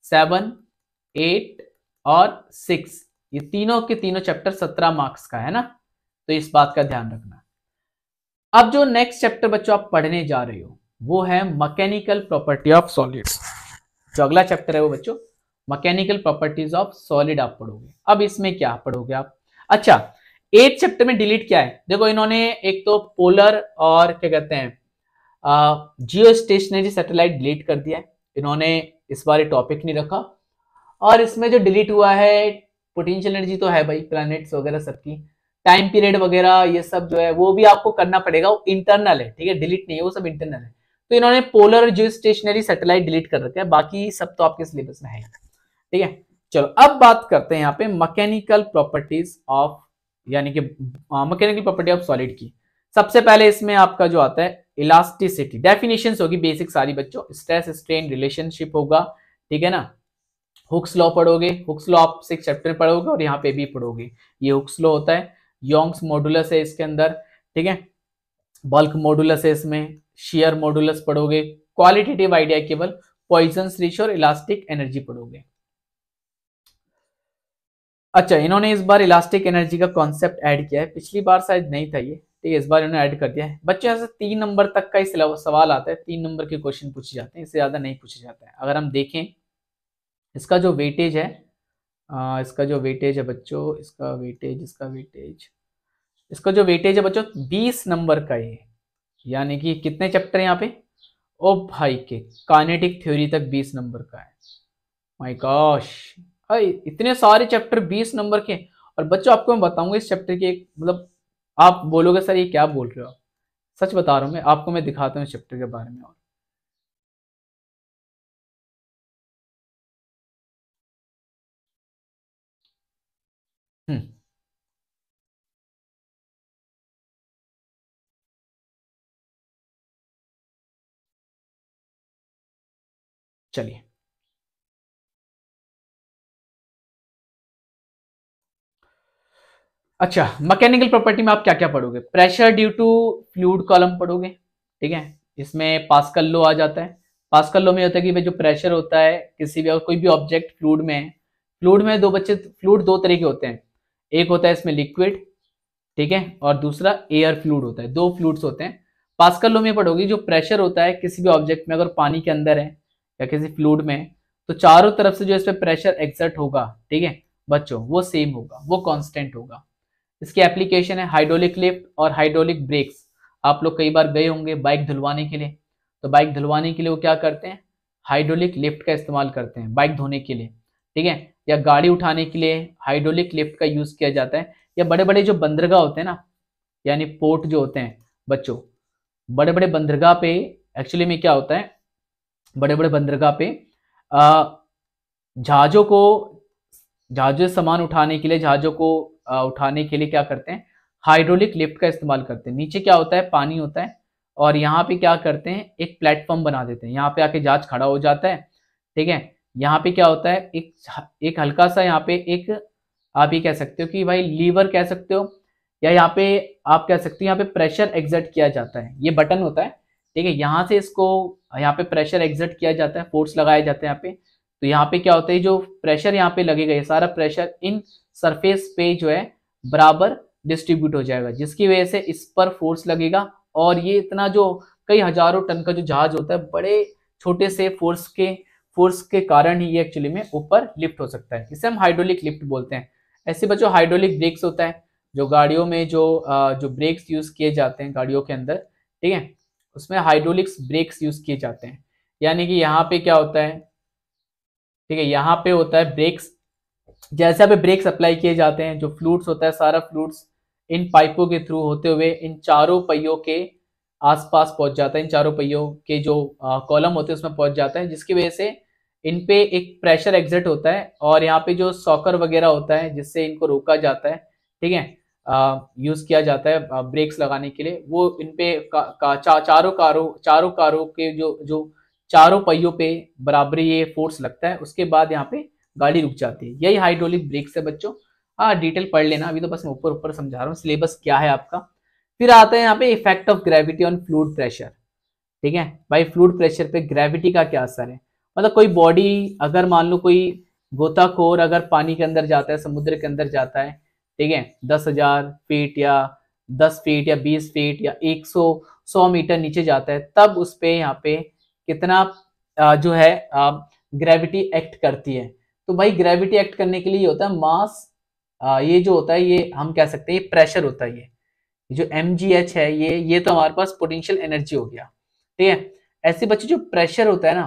सेवन एट और सिक्स ये तीनों के तीनों चैप्टर सत्रह मार्क्स का है ना तो इस बात का ध्यान रखना अब जो नेक्स्ट चैप्टर बच्चों आप पढ़ने जा रहे हो वो है मैकेनिकल प्रॉपर्टी ऑफ सॉलिड्स जो अगला चैप्टर है वो बच्चों मैकेनिकल प्रॉपर्टीज ऑफ सॉलिड आप पढ़ोगे अब इसमें क्या पढ़ोगे आप अच्छा एट चैप्टर में डिलीट क्या है देखो इन्होंने एक तो पोलर और क्या कहते हैं जियो स्टेशनरी सैटेलाइट डिलीट कर दिया है इन्होंने इस बार टॉपिक नहीं रखा और इसमें जो डिलीट हुआ है पोटेंशियल एनर्जी तो है भाई प्लैनेट्स वगैरह सबकी टाइम पीरियड वगैरह ये सब जो है वो भी आपको करना पड़ेगा वो इंटरनल है ठीक है डिलीट नहीं है वो सब इंटरनल है तो इन्होंने पोलर जो स्टेशनरी सेटेलाइट डिलीट कर रखा है बाकी सब तो आपके सिलेबस में है ठीक है चलो अब बात करते हैं यहाँ पे मकैनिकल प्रॉपर्टीज ऑफ यानी कि मकैनिकल प्रॉपर्टी ऑफ सॉलिड की सबसे पहले इसमें आपका जो आता है इलास्टिसिटी डेफिनेशन होगी बेसिक सारी बच्चों स्ट्रेस स्ट्रेन रिलेशनशिप होगा ठीक है ना हुक्स लॉ पढ़ोगे हुक्स लॉ आप सिक्स चैप्टर पढ़ोगे और यहाँ पे भी पढ़ोगे ये हुक्स लॉ होता है योंग्स मॉडुलस है इसके अंदर ठीक है बल्क मॉडुलस है इसमें शेयर मॉडुलस पढ़ोगे क्वालिटेटिव आइडिया केवल पॉइजन रिच और इलास्टिक एनर्जी पढ़ोगे अच्छा इन्होंने इस बार इलास्टिक एनर्जी का कॉन्सेप्ट ऐड किया है पिछली बार शायद नहीं था ये ठीक है इस बार इन्होंने ऐड कर दिया है बच्चों यहाँ से तीन नंबर तक का ही सवाल आता है तीन नंबर के क्वेश्चन पूछे जाते हैं इससे ज़्यादा नहीं पूछे जाते हैं अगर हम देखें इसका जो वेटेज है आ, इसका जो वेटेज है बच्चों इसका वेटेज इसका वेटेज इसका जो वेटेज है बच्चों बीस नंबर का ये यानी कि कितने चैप्टर यहाँ पे ओ भाई के कानेटिक थ्योरी तक बीस नंबर का है माई गॉश इतने सारे चैप्टर बीस नंबर के और बच्चों आपको मैं बताऊंगा इस चैप्टर की एक मतलब आप बोलोगे सर ये क्या बोल रहे हो आप सच बता रहा हूँ मैं आपको मैं दिखाता हूँ चैप्टर के बारे में और हम्म। चलिए अच्छा मैकेनिकल प्रॉपर्टी में आप क्या क्या पढ़ोगे pressure due to fluid column पढ़ोगे ठीक है इसमें पास्कल लो आ जाता है पास्कल लो में होता है कि भाई जो प्रेशर होता है किसी भी और कोई भी ऑब्जेक्ट फ्लूड में है फ्लूड में दो बच्चे फ्लूड दो तरह के होते हैं एक होता है इसमें लिक्विड ठीक है और दूसरा एयर फ्लूड होता है दो फ्लूड्स होते हैं पास्कल लो में पढ़ोगे जो प्रेशर होता है किसी भी ऑब्जेक्ट में अगर पानी के अंदर है या किसी फ्लूड में तो चारों तरफ से जो इस पर प्रेशर एक्सर्ट होगा ठीक है बच्चों वो सेम होगा वो कॉन्स्टेंट होगा इसकी एप्लीकेशन है हाइड्रोलिक लिफ्ट और हाइड्रोलिक ब्रेक्स आप लोग कई बार गए होंगे बाइक धुलवाने के लिए तो बाइक धुलवाने के लिए वो क्या करते हैं हाइड्रोलिक लिफ्ट का इस्तेमाल करते हैं बाइक धोने के लिए ठीक है या गाड़ी उठाने के लिए हाइड्रोलिक लिफ्ट का यूज़ किया जाता है या बड़े बड़े जो बंदरगाह होते हैं ना यानी पोर्ट जो होते हैं बच्चों बड़े बड़े बंदरगाह पे एक्चुअली में क्या होता है बड़े बड़े बंदरगाह पे जहाज़ों को जहाज़ों सामान उठाने के लिए जहाज़ों को उठाने के लिए क्या करते हैं हाइड्रोलिक लिफ्ट का इस्तेमाल करते हैं नीचे क्या होता है पानी होता है और यहाँ पे क्या करते हैं एक प्लेटफॉर्म बना देते हैं यहाँ पे आके जहाज खड़ा हो जाता है ठीक है यहाँ पे क्या होता है एक एक हल्का सा यहाँ पे एक आप ये कह सकते हो कि भाई लीवर कह सकते हो या यहाँ पे आप कह सकते हो यहाँ पे प्रेशर एग्जर्ट किया जाता है ये बटन होता है ठीक है यहाँ से इसको यहाँ पे प्रेशर एग्जर्ट किया जाता है फोर्स लगाया जाता है यहाँ पे तो यहाँ पे क्या होता है जो प्रेशर यहाँ पे लगेगा ये सारा प्रेशर इन सरफेस पे जो है बराबर डिस्ट्रीब्यूट हो जाएगा जिसकी वजह से इस पर फोर्स लगेगा और ये इतना जो कई हजारों टन का जो जहाज होता है बड़े छोटे से फोर्स के फोर्स के कारण ही ये एक्चुअली में ऊपर लिफ्ट हो सकता है इसे हम हाइड्रोलिक लिफ्ट बोलते हैं ऐसे बच्चों हाइड्रोलिक ब्रेक्स होता है जो गाड़ियों में जो जो ब्रेक्स यूज किए जाते हैं गाड़ियों के अंदर ठीक है उसमें हाइड्रोलिक्स ब्रेक्स यूज किए जाते हैं यानी कि यहाँ पे क्या होता है ठीक है यहाँ पे होता है ब्रेक्स जैसे यहाँ ब्रेक्स अप्लाई किए जाते हैं जो फ्लूट्स होता है सारा फ्लूट्स इन पाइपों के थ्रू होते हुए इन चारों पहियों के आसपास पहुंच जाता है इन चारों पहियों के जो कॉलम होते हैं उसमें पहुंच जाता है जिसकी वजह से इन पे एक प्रेशर एग्जिट होता है और यहाँ पे जो सॉकर वगैरह होता है जिससे इनको रोका जाता है ठीक है यूज़ किया जाता है ब्रेक्स लगाने के लिए वो इनपे का, का, चा, चारों कारों चारों कारों के जो जो चारों पहियों पे बराबरी ये फोर्स लगता है उसके बाद यहाँ पे गाड़ी रुक जाती है यही हाइड्रोलिक ब्रेक्स है बच्चों हाँ डिटेल पढ़ लेना अभी तो बस मैं ऊपर ऊपर समझा रहा हूँ सिलेबस क्या है आपका फिर आता है यहाँ पे effect of gravity on fluid pressure ठीक है भाई फ्लूड प्रेशर पे ग्रेविटी का क्या असर है मतलब कोई बॉडी अगर मान लो कोई गोताखोर अगर पानी के अंदर जाता है समुद्र के अंदर जाता है ठीक है दस हजार फीट या दस फीट या बीस फीट या एक सौ सौ मीटर नीचे जाता है तब उस पर यहाँ पे कितना जो है ग्रेविटी एक्ट करती है तो भाई ग्रेविटी एक्ट करने के लिए ये होता है मास ये जो होता है ये हम कह सकते हैं ये प्रेशर होता है ये जो एम है ये ये तो हमारे पास पोटेंशियल एनर्जी हो गया ठीक है ऐसे बच्चे जो प्रेशर होता है ना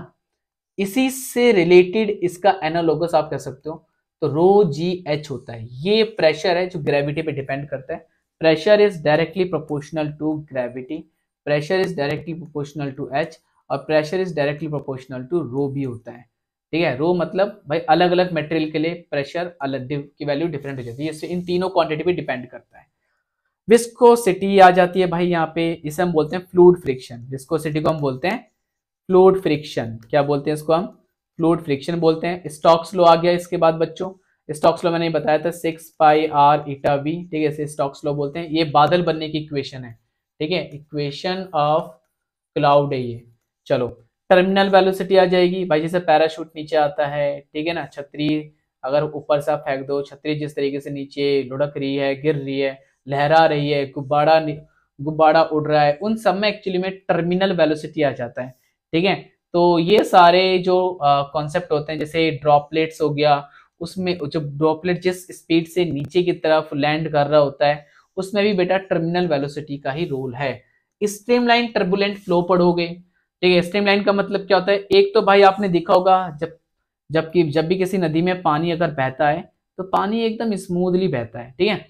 इसी से रिलेटेड इसका एनालोगस आप कह सकते हो तो रो जी एच होता है ये प्रेशर है जो ग्रेविटी पे डिपेंड करता है pressure is directly proportional to gravity pressure is directly proportional to H और pressure is directly proportional to rho भी होता है ठीक है रो मतलब भाई अलग अलग मटेरियल के लिए प्रेशर अलग की वैल्यू डिफरेंट हो जाती है इससे इन तीनों क्वांटिटी पे डिपेंड करता है विस्कोसिटी आ जाती है भाई यहाँ पे इसे हम बोलते हैं फ्लूड फ्रिक्शन विस्कोसिटी को हम बोलते हैं फ्लूड फ्रिक्शन क्या बोलते हैं इसको हम फ्लूड फ्रिक्शन बोलते हैं स्टॉक्स लो आ गया इसके बाद बच्चों स्टॉक्स लो मैंने बताया था six pi R eta V ठीक है इसे स्टॉक्स लो बोलते हैं ये बादल बनने की इक्वेशन है ठीक है इक्वेशन ऑफ क्लाउड है ये चलो टर्मिनल वेलोसिटी आ जाएगी भाई जैसे पैराशूट नीचे आता है ठीक है ना छतरी अगर ऊपर से आप फेंक दो छतरी जिस तरीके से नीचे लुढ़क रही है गिर रही है लहरा रही है गुब्बारा गुब्बारा उड़ रहा है उन सब में एक्चुअली में टर्मिनल वेलोसिटी आ जाता है ठीक है तो ये सारे जो कॉन्सेप्ट होते हैं जैसे ड्रॉपलेट्स हो गया उसमें जो ड्रॉपलेट जिस स्पीड से नीचे की तरफ लैंड कर रहा होता है उसमें भी बेटा टर्मिनल वेलोसिटी का ही रोल है स्ट्रीमलाइन टर्बुलेंट फ्लो पढ़ोगे ठीक है स्ट्रीम लाइन का मतलब क्या होता है एक तो भाई आपने देखा होगा जब जबकि जब भी किसी नदी में पानी अगर बहता है तो पानी एकदम स्मूथली बहता है ठीक है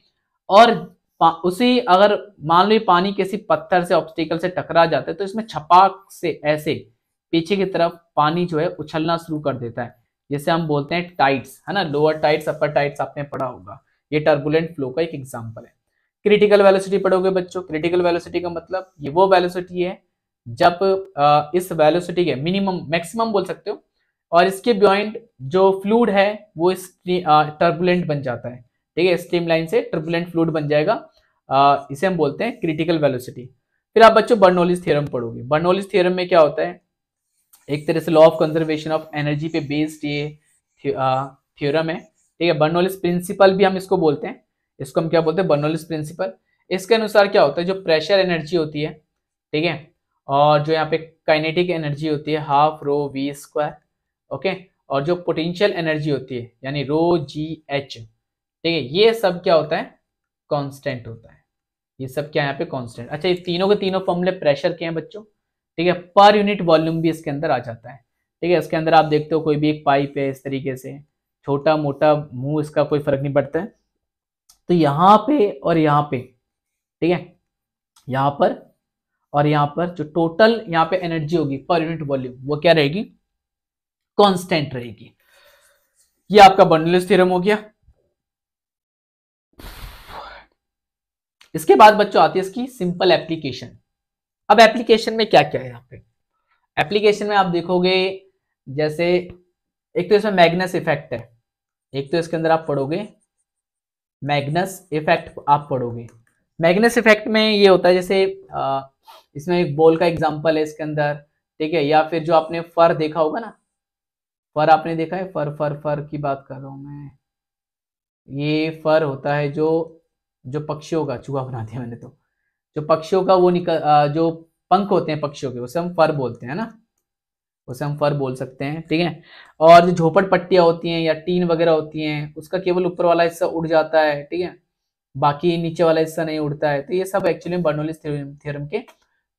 और उसी अगर मान लो पानी किसी पत्थर से ऑब्स्टिकल से टकरा जाता है तो इसमें छपाक से ऐसे पीछे की तरफ पानी जो है उछलना शुरू कर देता है जैसे हम बोलते हैं टाइट्स है ना लोअर टाइट्स अपर टाइट्स आपने पढ़ा होगा ये टर्बुलेंट फ्लो का एक एग्जाम्पल है क्रिटिकल वेलोसिटी पढ़ोगे बच्चों क्रिटिकल वेलोसिटी का मतलब ये वो वेलोसिटी है जब इस वेलोसिटी के मिनिमम मैक्सिमम बोल सकते हो और इसके बियॉइंड जो फ्लूड है वो टर्बुलेंट बन जाता है ठीक है स्ट्रीम लाइन से टर्बुलेंट फ्लूड बन जाएगा इसे हम बोलते हैं क्रिटिकल वेलोसिटी फिर आप बच्चों बर्नोलिस थ्योरम पढ़ोगे बर्नोलिस थ्योरम में क्या होता है एक तरह से law of conservation of energy पे बेस्ड ये थियोरम है ठीक है बर्नोलिस प्रिंसिपल भी हम इसको बोलते हैं इसको हम क्या बोलते हैं बर्नोलिस प्रिंसिपल इसके अनुसार क्या होता है जो प्रेशर एनर्जी होती है ठीक है और जो यहाँ पे काइनेटिक एनर्जी होती है half rho V square okay और जो पोटेंशियल एनर्जी होती है यानी रो जी एच ठीक है ये सब क्या होता है कांस्टेंट होता है ये सब क्या यहाँ पे कांस्टेंट अच्छा ये तीनों के तीनों फॉर्मूले प्रेशर के हैं बच्चों ठीक है पर यूनिट वॉल्यूम भी इसके अंदर आ जाता है ठीक है इसके अंदर आप देखते हो कोई भी एक पाइप है इस तरीके से छोटा मोटा मुंह इसका कोई फर्क नहीं पड़ता है तो यहाँ पे और यहाँ पे ठीक है यहाँ पर और यहां पर जो टोटल यहाँ पे एनर्जी होगी पर यूनिट वॉल्यूम वो क्या रहेगी कांस्टेंट रहेगी ये आपका बंडलिस थ्योरम हो गया इसके बाद बच्चों आती है इसकी सिंपल एप्लीकेशन अब एप्लीकेशन में क्या क्या है यहां पे एप्लीकेशन में आप देखोगे जैसे एक तो इसमें मैग्नस इफेक्ट है एक तो इसके अंदर आप पढ़ोगे मैग्नस इफेक्ट आप पढ़ोगे मैग्नेस इफेक्ट में ये होता है जैसे आ, इसमें एक बॉल का एग्जाम्पल है इसके अंदर ठीक है या फिर जो आपने फर देखा होगा ना फर आपने देखा है फर फर फर की बात कर रहा हूँ मैं ये फर होता है जो जो पक्षियों का चूहा बना दिया मैंने तो जो पक्षियों का वो निकल जो पंख होते हैं पक्षियों के उसे हम फर बोलते हैं ना उसे हम फर बोल सकते हैं ठीक है और जो झोपड़ पट्टियाँ होती हैं या टीन वगैरह होती हैं उसका केवल ऊपर वाला हिस्सा उड़ जाता है ठीक है बाकी नीचे वाला हिस्सा नहीं उड़ता है तो ये सब एक्चुअली बर्नोलिस थ्योरम के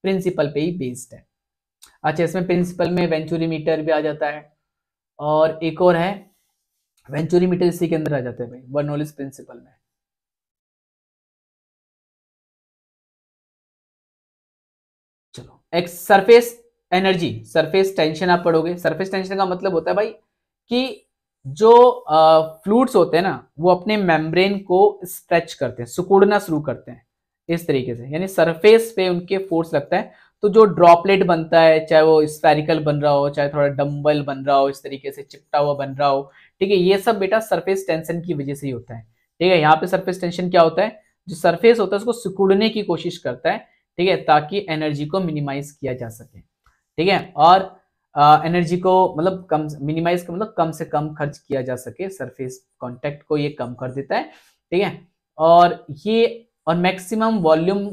प्रिंसिपल पे ही बेस्ड है अच्छा इसमें प्रिंसिपल में वेंचुरी मीटर भी आ जाता है और एक और है वेंचुरी मीटर इसी के अंदर आ जाते हैं भाई बर्नोलिस प्रिंसिपल में चलो एक सरफेस एनर्जी सरफेस टेंशन आप पढ़ोगे सरफेस टेंशन का मतलब होता है भाई कि जो फ्लूड्स होते हैं ना वो अपने मेम्ब्रेन को स्ट्रेच करते हैं सुकुड़ना शुरू करते हैं इस तरीके से यानी सरफेस पे उनके फोर्स लगता है तो जो ड्रॉपलेट बनता है चाहे वो स्पेरिकल बन रहा हो चाहे थोड़ा डम्बल बन रहा हो इस तरीके से चिपटा हुआ बन रहा हो ठीक है ये सब बेटा सरफेस टेंशन की वजह से ही होता है ठीक है यहाँ पे सरफेस टेंशन क्या होता है जो सरफेस होता है उसको सिकुड़ने की कोशिश करता है ठीक है ताकि एनर्जी को मिनिमाइज किया जा सके ठीक है और एनर्जी को मतलब कम मिनिमाइज मतलब कम से कम खर्च किया जा सके सरफेस कॉन्टेक्ट को ये कम कर देता है ठीक है और ये और मैक्सिमम वॉल्यूम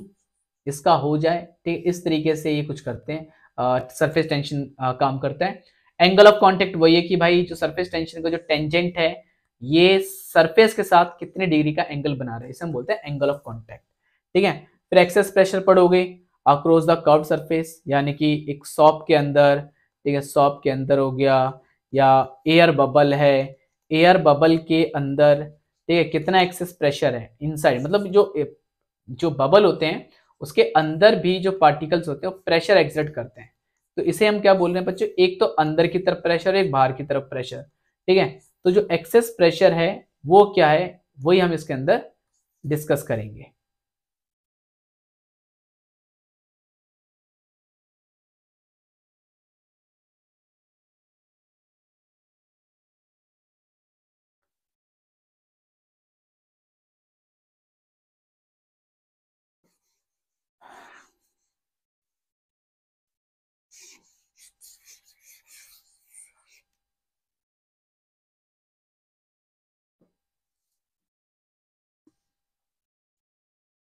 इसका हो जाए ठीक इस तरीके से ये कुछ करते हैं सरफेस टेंशन काम करता है एंगल ऑफ कॉन्टेक्ट वही है कि भाई जो सरफेस टेंशन का जो टेंजेंट है ये सरफेस के साथ कितने डिग्री का एंगल बना रहा है इसे हम बोलते हैं एंगल ऑफ कॉन्टेक्ट ठीक है फिर एक्सेस प्रेशर पड़ोगे अक्रॉस द कर्व सरफेस यानी कि एक सॉप के अंदर ठीक है सॉप के अंदर हो गया या एयर बबल है एयर बबल के अंदर ठीक है कितना एक्सेस प्रेशर है इनसाइड मतलब जो जो बबल होते हैं उसके अंदर भी जो पार्टिकल्स होते हैं वो प्रेशर एग्जर्ट करते हैं तो इसे हम क्या बोल रहे हैं बच्चों एक तो अंदर की तरफ प्रेशर एक बाहर की तरफ प्रेशर ठीक है तो जो एक्सेस प्रेशर है वो क्या है वही हम इसके अंदर डिस्कस करेंगे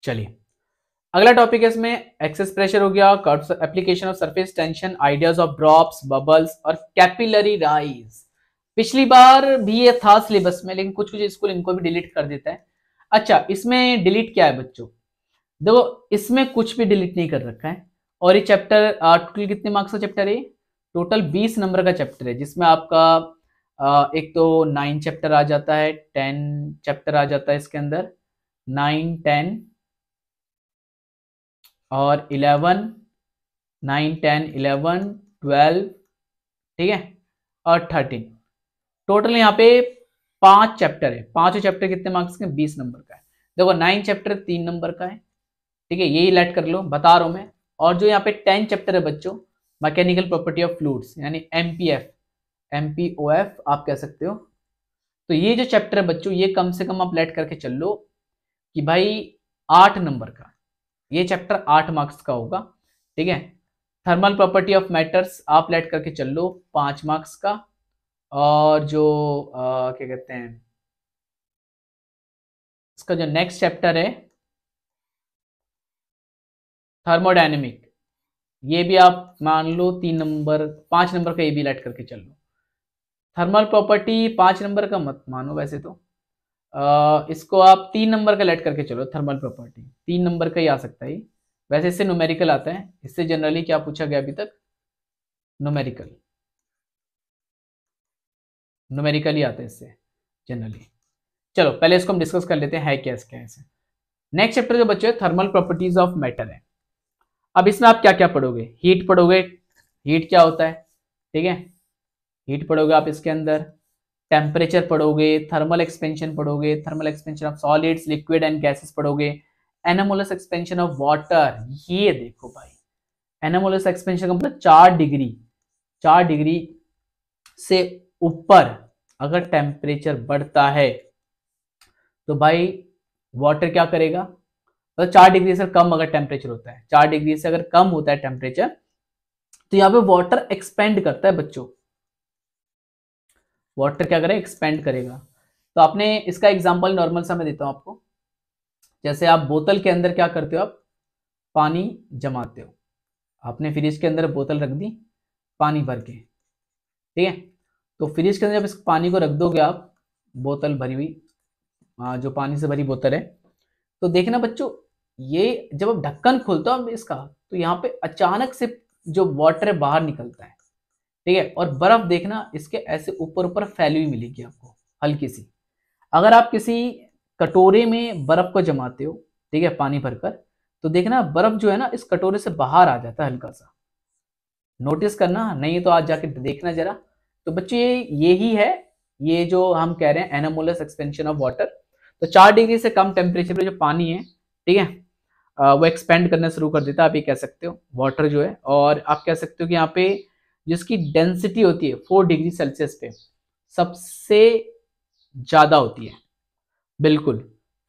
चलिए अगला टॉपिक है इसमें एक्सेस प्रेशर हो गया application of surface tension ideas of drops bubbles और कैपिलरी राइज पिछली बार भी ये था सिलेबस में लेकिन कुछ कुछ स्कूल इनको भी डिलीट कर देता है अच्छा इसमें डिलीट क्या है बच्चों देखो इसमें कुछ भी डिलीट नहीं कर रखा है और ये चैप्टर टोटल कितने मार्क्स का चैप्टर है टोटल बीस नंबर का चैप्टर है जिसमें आपका आ, एक तो नाइन चैप्टर आ जाता है टेन चैप्टर आ जाता है इसके अंदर नाइन टेन और eleven nine ten eleven twelve ठीक है और थर्टीन टोटल यहाँ पे पांच चैप्टर है पांचों चैप्टर कितने मार्क्स के बीस नंबर का है देखो नाइन चैप्टर तीन नंबर का है ठीक है यही लेट कर लो बता रहा हूँ मैं और जो यहाँ पे टेन चैप्टर है बच्चों मैकेनिकल प्रॉपर्टी ऑफ फ्लूड्स यानी M P F M P O F आप कह सकते हो तो ये जो चैप्टर है बच्चों ये कम से कम आप लेट करके चल लो कि भाई आठ नंबर का ये चैप्टर आठ मार्क्स का होगा ठीक है थर्मल प्रॉपर्टी ऑफ मैटर्स आप लेट करके चल लो पांच मार्क्स का और जो आ, क्या कहते हैं इसका जो नेक्स्ट चैप्टर है थर्मोडाइनमिक ये भी आप मान लो तीन नंबर पांच नंबर का ये भी लेट करके चल लो थर्मल प्रॉपर्टी पांच नंबर का मत मानो वैसे तो इसको आप तीन नंबर का लेट करके चलो थर्मल प्रॉपर्टी तीन नंबर का ही आ सकता है वैसे इससे नोमेरिकल आता है इससे जनरली क्या पूछा गया अभी तक नोमेरिकल नोमेरिकल ही आता है इससे जनरली चलो पहले इसको हम डिस्कस कर लेते हैं है क्या इसके नेक्स्ट चैप्टर जो बच्चे थर्मल प्रॉपर्टीज ऑफ मैटर है अब इसमें आप क्या क्या पढ़ोगे हीट पढ़ोगे हीट क्या होता है ठीक है हीट पढ़ोगे आप इसके अंदर टेम्परेचर पढ़ोगे थर्मल एक्सपेंशन पढ़ोगे thermal expansion of solids liquid and gases पढ़ोगे एनामोलस एक्सपेंशन ऑफ वाटर ये देखो भाई एनामोलस एक्सपेंशन का मतलब चार डिग्री चार डिग्री से ऊपर अगर टेम्परेचर बढ़ता है तो भाई वाटर क्या करेगा मतलब चार डिग्री से कम अगर टेम्परेचर होता है चार डिग्री से अगर कम होता है टेम्परेचर तो यहाँ पे वाटर एक्सपेंड करता है बच्चों वाटर क्या करेगा एक्सपेंड करेगा तो आपने इसका एग्जाम्पल नॉर्मल सा मैं देता हूँ आपको जैसे आप बोतल के अंदर क्या करते हो आप पानी जमाते हो आपने फ्रिज के अंदर बोतल रख दी पानी भर के ठीक है तो फ्रिज के अंदर जब इस पानी को रख दोगे आप बोतल भरी हुई जो पानी से भरी बोतल है तो देखना बच्चों ये जब आप ढक्कन खोलते हो इसका तो यहाँ पे अचानक से जो वाटर है बाहर निकलता है ठीक है और बर्फ देखना इसके ऐसे ऊपर ऊपर फैली हुई मिलेगी आपको हल्की सी अगर आप किसी कटोरे में बर्फ को जमाते हो ठीक है पानी भरकर तो देखना बर्फ जो है ना इस कटोरे से बाहर आ जाता है हल्का सा नोटिस करना नहीं तो आज जाके देखना जरा तो बच्चे ये ही है ये जो हम कह रहे हैं एनामोलस एक्सपेंशन ऑफ वाटर तो चार डिग्री से कम टेम्परेचर पर जो पानी है ठीक है वो एक्सपेंड करना शुरू कर देता है आप ये कह सकते हो वाटर जो है और आप कह सकते हो कि यहाँ पे जिसकी डेंसिटी होती है फोर डिग्री सेल्सियस पे सबसे ज़्यादा होती है बिल्कुल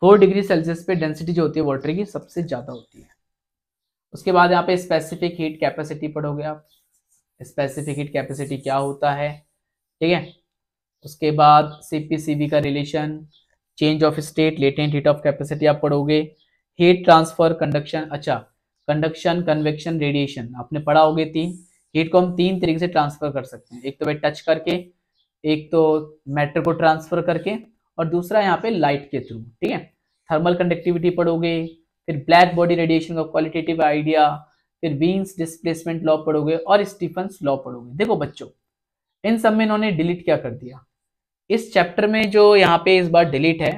फोर डिग्री सेल्सियस पे डेंसिटी जो होती है वाटर की सबसे ज़्यादा होती है उसके बाद यहाँ पे स्पेसिफिक हीट कैपेसिटी पढ़ोगे आप स्पेसिफिक हीट कैपेसिटी क्या होता है ठीक है उसके बाद सी का relation change of state latent heat of capacity आप पढ़ोगे हीट ट्रांसफर कंडक्शन अच्छा कंडक्शन कन्वेक्शन रेडिएशन आपने पढ़ा होगे तीन हीट को हम तीन तरीके से ट्रांसफर कर सकते हैं एक तो भाई टच करके एक तो मैटर को ट्रांसफर करके और दूसरा यहाँ पे लाइट के थ्रू ठीक है थर्मल कंडक्टिविटी पढ़ोगे फिर ब्लैक बॉडी रेडिएशन का क्वालिटेटिव आइडिया फिर बीन्स डिस्प्लेसमेंट लॉ पढ़ोगे और स्टीफन लॉ पढ़ोगे देखो बच्चों इन सब में इन्होंने डिलीट क्या कर दिया इस चैप्टर में जो यहाँ पे इस बार डिलीट है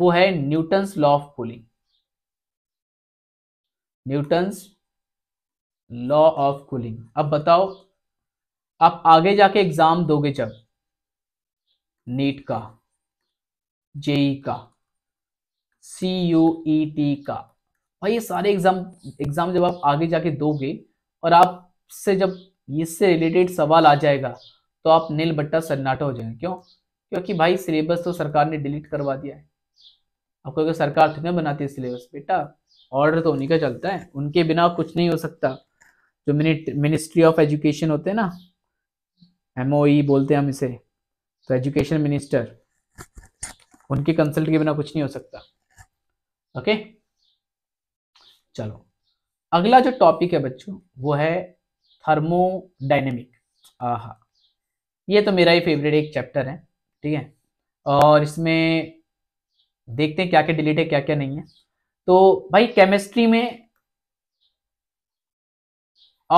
वो है Newton's law of cooling Newton's law of cooling अब बताओ आप आगे जाके एग्जाम दोगे जब नीट का जेई का सी यू ई टी का भाई ये सारे एग्जाम एग्जाम जब आप आगे जाके दोगे और आपसे जब इससे रिलेटेड सवाल आ जाएगा तो आप नील बट्टा सन्नाटा हो जाएंगे क्यों क्योंकि भाई सिलेबस तो सरकार ने डिलीट करवा दिया है आप कहोगे सरकार थोड़ी बनाती है सिलेबस बेटा ऑर्डर तो उन्हीं का चलता है उनके बिना कुछ नहीं हो सकता जो मिनिस्ट्री ऑफ एजुकेशन होते हैं ना एमओ e बोलते हैं हम इसे तो एजुकेशन मिनिस्टर उनके कंसल्ट के बिना कुछ नहीं हो सकता ओके चलो अगला जो टॉपिक है बच्चों वो है थर्मोडाइनेमिक आहा ये तो मेरा ही फेवरेट एक चैप्टर है ठीक है और इसमें देखते हैं क्या क्या डिलीट है क्या क्या नहीं है तो भाई केमिस्ट्री में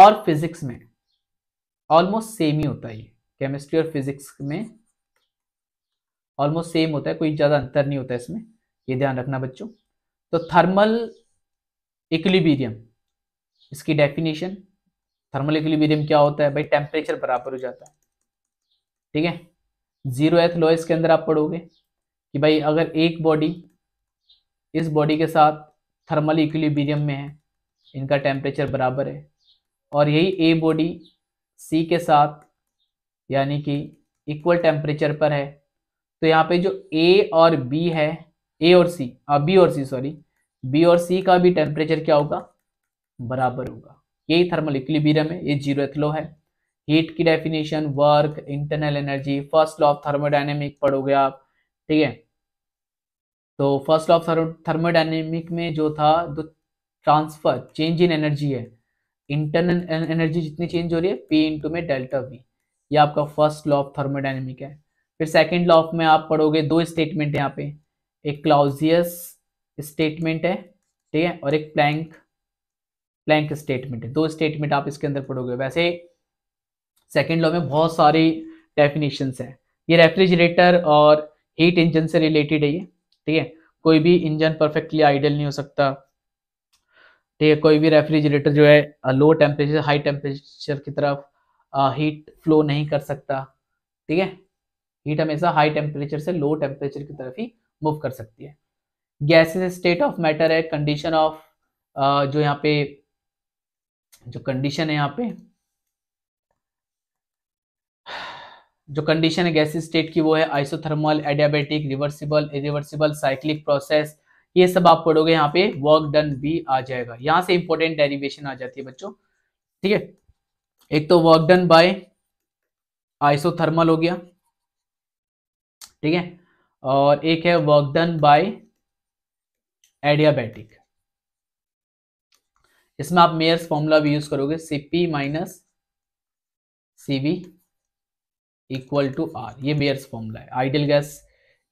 और फिजिक्स में ऑलमोस्ट सेम ही होता है ये केमिस्ट्री और फिजिक्स में ऑलमोस्ट सेम होता है कोई ज़्यादा अंतर नहीं होता है इसमें ये ध्यान रखना बच्चों तो थर्मल इक्लिबीरियम इसकी डेफिनेशन थर्मल इक्लिबीरियम क्या होता है भाई टेम्परेचर बराबर हो जाता है ठीक है जीरो एथ लॉ इसके अंदर आप पढ़ोगे कि भाई अगर एक बॉडी इस बॉडी के साथ थर्मल इक्लिबीरियम में है इनका टेम्परेचर बराबर है और यही ए बॉडी सी के साथ यानी कि इक्वल टेम्परेचर पर है तो यहाँ पे जो ए और बी है ए और सी बी और सी सॉरी बी और सी का भी टेम्परेचर क्या होगा बराबर होगा यही थर्मल इक्विलिब्रियम है ये जीरो एथलो है हीट की definition work internal energy first law of thermodynamic पढ़ोगे आप ठीक है तो फर्स्ट लॉ ऑफ थर्मोडाइनेमिक में जो था जो ट्रांसफर चेंज इन एनर्जी है इंटरनल एनर्जी जितनी चेंज हो रही है पी इंटू में डेल्टा वी ये आपका फर्स्ट लॉ ऑफ थर्मोडाइनमिक है फिर सेकेंड लॉ ऑफ में आप पढ़ोगे दो स्टेटमेंट यहाँ पे एक क्लाउजियस स्टेटमेंट है ठीक है और एक प्लैंक प्लैंक स्टेटमेंट है दो स्टेटमेंट आप इसके अंदर पढ़ोगे वैसे सेकेंड लॉ में बहुत सारी डेफिनेशन है ये रेफ्रिजरेटर और हीट इंजन से रिलेटेड है ये ठीक है कोई भी इंजन परफेक्टली आइडल नहीं हो सकता ठीक है कोई भी रेफ्रिजरेटर जो है लो टेम्परेचर हाई टेम्परेचर की तरफ हीट फ्लो नहीं कर सकता ठीक है हीट हमेशा हाई टेम्परेचर से लो टेम्परेचर की तरफ ही मूव कर सकती है गैसेस स्टेट ऑफ मैटर है कंडीशन ऑफ जो यहाँ पे जो कंडीशन है यहाँ पे जो कंडीशन है गैसेस स्टेट की वो है isothermal adiabatic reversible irreversible cyclic process ये सब आप पढ़ोगे यहाँ पे वर्क डन भी आ जाएगा यहां से इंपॉर्टेंट डेरिवेशन आ जाती है बच्चों ठीक है एक तो वर्क डन बाय आइसोथर्मल हो गया ठीक है और एक है वर्क डन बाय एडियाबैटिक इसमें आप मेयर्स फॉर्मूला भी यूज करोगे CP minus CV equal to R ये मेयर्स फॉर्मूला है आइडियल गैस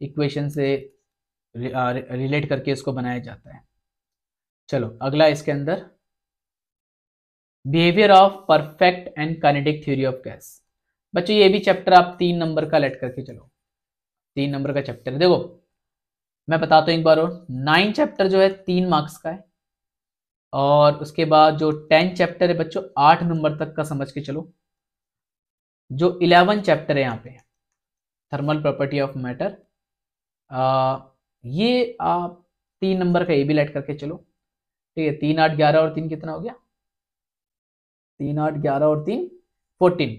इक्वेशन से रिलेट करके इसको बनाया जाता है चलो अगला इसके अंदर behaviour of perfect and kinetic theory of gas बच्चों ये भी चैप्टर आप तीन नंबर का लेट करके चलो तीन नंबर का चैप्टर देखो मैं बताता हूँ एक बार और नाइन चैप्टर जो है तीन मार्क्स का है और उसके बाद जो टेन चैप्टर है बच्चों आठ नंबर तक का समझ के चलो जो इलेवन चैप्टर है यहाँ पे थर्मल प्रॉपर्टी ऑफ मैटर ये आप तीन नंबर का ए बी लाइट करके चलो ठीक है तीन आठ ग्यारह और तीन कितना हो गया तीन आठ ग्यारह और तीन फोर्टीन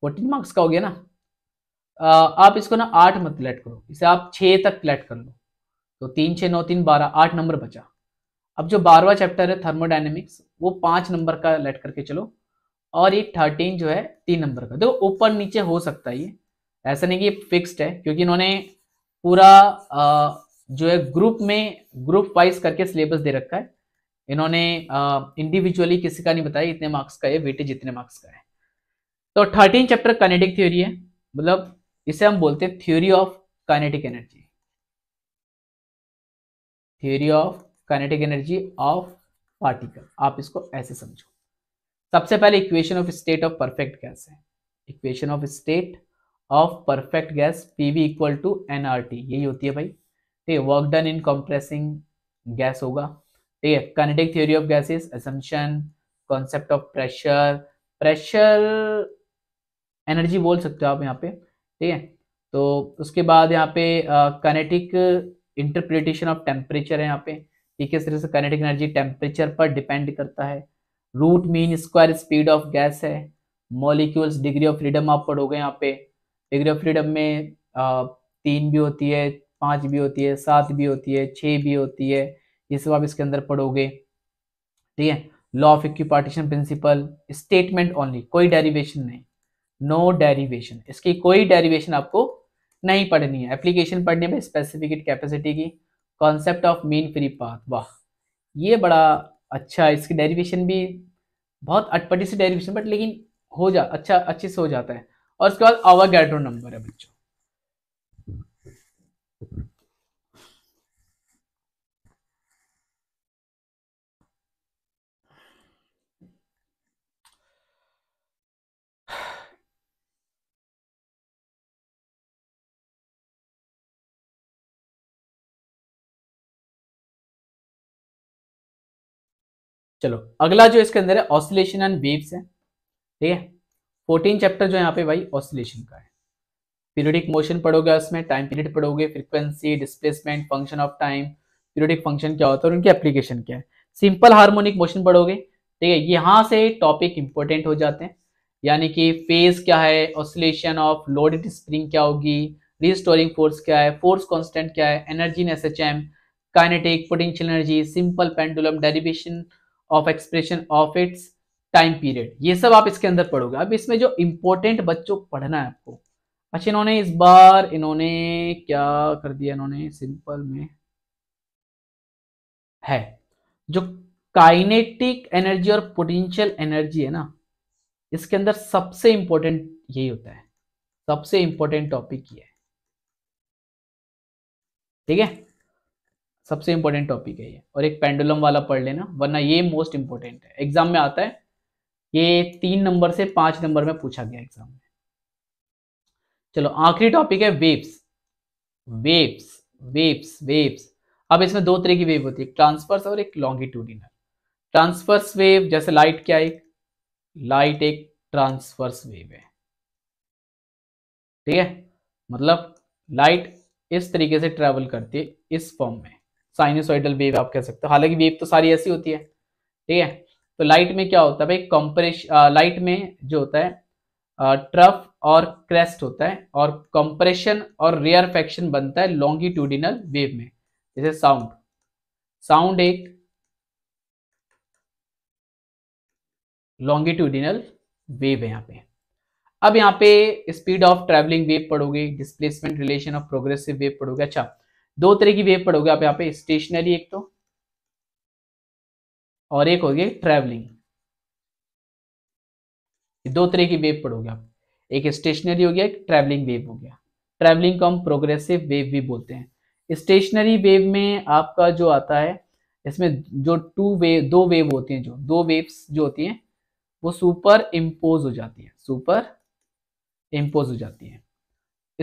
फोर्टीन मार्क्स का हो गया ना आप इसको ना आठ मत लाइट करो इसे आप छः तक लाइट कर लो तो तीन छः नौ तीन बारह आठ नंबर बचा अब जो बारहवा चैप्टर है थर्मोडाइनमिक्स वो पाँच नंबर का लाइट करके चलो और ये थर्टीन जो है तीन नंबर का देखो ऊपर नीचे हो सकता है ये ऐसा नहीं कि फिक्स्ड है क्योंकि इन्होंने पूरा जो है ग्रुप में ग्रुप वाइज करके सिलेबस दे रखा है इन्होंने इंडिविजुअली किसी का नहीं बताया इतने मार्क्स का है वेटेज इतने मार्क्स का है तो थर्टीन चैप्टर काइनेटिक थ्योरी है मतलब इसे हम बोलते हैं theory of kinetic energy theory of kinetic energy of particle आप इसको ऐसे समझो सबसे पहले equation of state of perfect gas है equation of state of perfect gas PV equal to NRT यही होती है भाई ठीक है work done in compressing gas होगा ठीक है kinetic theory of gases assumption concept of pressure pressure energy बोल सकते हो आप यहाँ पे ठीक है तो उसके बाद यहाँ पे कनेटिक इंटरप्रिटेशन ऑफ टेम्परेचर है यहाँ पे ठीक है तरह से काइनेटिक एनर्जी टेम्परेचर पर डिपेंड करता है root mean square speed of gas है मॉलिक्यूल्स डिग्री ऑफ फ्रीडम आप पढ़ोगे यहाँ पे डिग्री ऑफ फ्रीडम में आ, तीन भी होती है पांच भी होती है सात भी होती है छ भी होती है ये सब आप इसके अंदर पढ़ोगे ठीक है law of partition principle statement only कोई डेरिवेशन नहीं नो डेरिवेशन इसकी कोई डेरिवेशन आपको नहीं पढ़नी है एप्लीकेशन पढ़ने में स्पेसिफिक कैपेसिटी की concept of mean free path वाह ये बड़ा अच्छा इसकी डेरिवेशन भी बहुत अटपटी सी डेरिवेशन बट लेकिन हो जा अच्छा अच्छे से हो जाता है और उसके बाद अवागैड्रो नंबर है बच्चों चलो अगला जो इसके अंदर है ऑसिलेशन एंड वेव्स है ठीक है फोर्टीन चैप्टर जो यहाँ पे भाई ऑसिलेशन का है पीरियडिक मोशन पढ़ोगे उसमें टाइम पीरियड पढ़ोगे frequency displacement function of time periodic function क्या होता है और उनकी एप्लीकेशन क्या है सिंपल हार्मोनिक मोशन पढ़ोगे ठीक है यहाँ से टॉपिक इंपॉर्टेंट हो जाते हैं यानी कि फेज क्या है ऑसिलेशन ऑफ लोडेड स्प्रिंग क्या होगी रिस्टोरिंग फोर्स क्या है फोर्स कॉन्स्टेंट क्या है energy in S H M kinetic potential energy simple pendulum derivation of expression of its time period ये सब आप इसके अंदर पढ़ोगे अब इसमें जो इंपॉर्टेंट बच्चों पढ़ना है आपको अच्छा इन्होंने इस बार इन्होंने क्या कर दिया इन्होंने सिंपल में है जो काइनेटिक एनर्जी और पोटेंशियल एनर्जी है ना इसके अंदर सबसे इंपॉर्टेंट यही होता है सबसे इंपॉर्टेंट टॉपिक ये है ठीक है सबसे इंपॉर्टेंट टॉपिक है ये और एक पेंडुलम वाला पढ़ लेना वरना ये मोस्ट इंपॉर्टेंट है एग्जाम में आता है ये तीन नंबर से पांच नंबर में पूछा गया एग्जाम में चलो आखिरी टॉपिक है वेव्स वेव्स वेव्स वेव्स अब इसमें दो तरह की वेव होती है ट्रांसफर्स और एक लॉन्गिट्यूडिनल ट्रांसफर्स वेव जैसे लाइट क्या है लाइट एक ट्रांसफर्स वेव है ठीक है मतलब लाइट इस तरीके से ट्रेवल करती है इस फॉर्म में साइनोसॉइडल वेव आप कह सकते हो हालांकि वेव तो सारी ऐसी होती है ठीक है तो लाइट में क्या होता है भाई कंप्रेश लाइट में जो होता है ट्रफ और क्रेस्ट होता है और कंप्रेशन और रेयर फैक्शन बनता है लॉन्गिट्यूडिनल वेव में जैसे साउंड साउंड एक लॉन्गिट्यूडिनल वेव है यहाँ पे अब यहाँ पे स्पीड ऑफ ट्रेवलिंग वेव पढ़ोगे displacement relation of progressive wave पढ़ोगे अच्छा दो तरह की वेव पढ़ोगे आप यहाँ पे स्टेशनरी एक तो और एक होगी ट्रैवलिंग दो तरह की वेव पढ़ोगे आप एक स्टेशनरी हो गया एक ट्रैवलिंग वेव हो गया ट्रैवलिंग को हम प्रोग्रेसिव वेव भी बोलते हैं स्टेशनरी वेव में आपका जो आता है इसमें जो टू वेव दो वेव होती हैं जो दो वेव्स जो होती हैं वो सुपर इम्पोज हो जाती है सुपर इम्पोज हो जाती है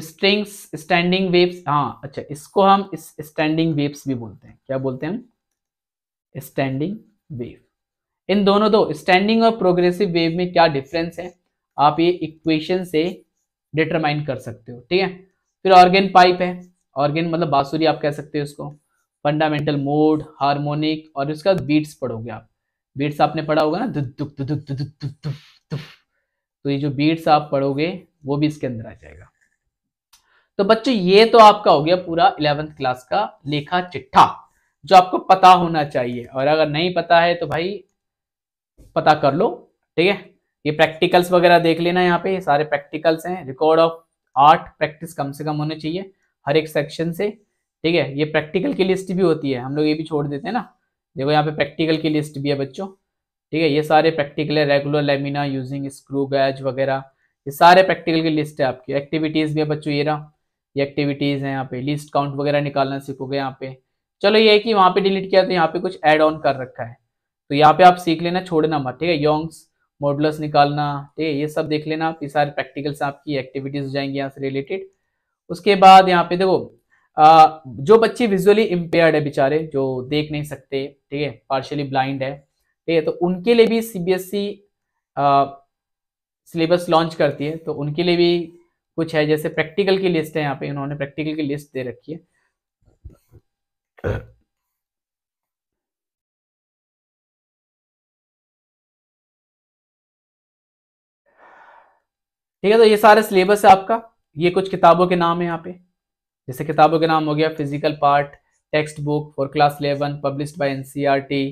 स्ट्रिंग्स स्टैंडिंग वेव्स हाँ अच्छा इसको हम स्टैंडिंग वेव्स भी बोलते हैं क्या बोलते हैं हम स्टैंडिंग वेव इन दोनों दो स्टैंडिंग और प्रोग्रेसिव वेव में क्या डिफरेंस है आप ये इक्वेशन से डिटरमाइन कर सकते हो ठीक है फिर ऑर्गेन पाइप है ऑर्गेन मतलब बांसुरी आप कह सकते हो इसको फंडामेंटल मोड हार्मोनिक और उसका बीट्स पढ़ोगे आप बीट्स आपने पढ़ा होगा ना दुख दुख दुख दुख दुख दुख दुख तो ये जो बीट्स आप पढ़ोगे वो भी इसके अंदर आ जाएगा तो बच्चों ये तो आपका हो गया पूरा इलेवेंथ क्लास का लेखा चिट्ठा जो आपको पता होना चाहिए और अगर नहीं पता है तो भाई पता कर लो ठीक है ये प्रैक्टिकल्स वगैरह देख लेना यहाँ पे ये सारे प्रैक्टिकल्स हैं रिकॉर्ड ऑफ आर्ट प्रैक्टिस कम से कम होने चाहिए हर एक सेक्शन से ठीक है ये प्रैक्टिकल की लिस्ट भी होती है हम लोग ये भी छोड़ देते हैं ना देखो यहाँ पे प्रैक्टिकल की लिस्ट भी है बच्चों ठीक है ये सारे प्रैक्टिकल है regular lamina using screw gauge वगैरह ये सारे प्रैक्टिकल की लिस्ट है आपकी एक्टिविटीज़ भी है बच्चों ये रहा ये एक्टिविटीज़ हैं यहाँ पे लिस्ट काउंट वगैरह निकालना सीखोगे यहाँ पे चलो ये कि वहाँ पे डिलीट किया तो यहाँ पे कुछ एड ऑन कर रखा है तो यहाँ पे आप सीख लेना छोड़ना मत ठीक है योंग्स मॉडल्स निकालना ठीक है ये सब देख लेना आप ये सारे प्रैक्टिकल्स आपकी एक्टिविटीज़ हो जाएंगी यहाँ से रिलेटेड उसके बाद यहाँ पे देखो आ, जो बच्चे विजुअली इम्पेयर्ड है बेचारे जो देख नहीं सकते ठीक है पार्शली ब्लाइंड है ठीक है तो उनके लिए भी C B S E syllabus launch करती है तो उनके लिए भी कुछ है जैसे प्रैक्टिकल की लिस्ट है यहाँ पे इन्होंने प्रैक्टिकल की लिस्ट दे रखी है ठीक है तो ये सारे सिलेबस है आपका ये कुछ किताबों के नाम है यहाँ पे जैसे किताबों के नाम हो गया physical part text book for class eleven publish by NCERT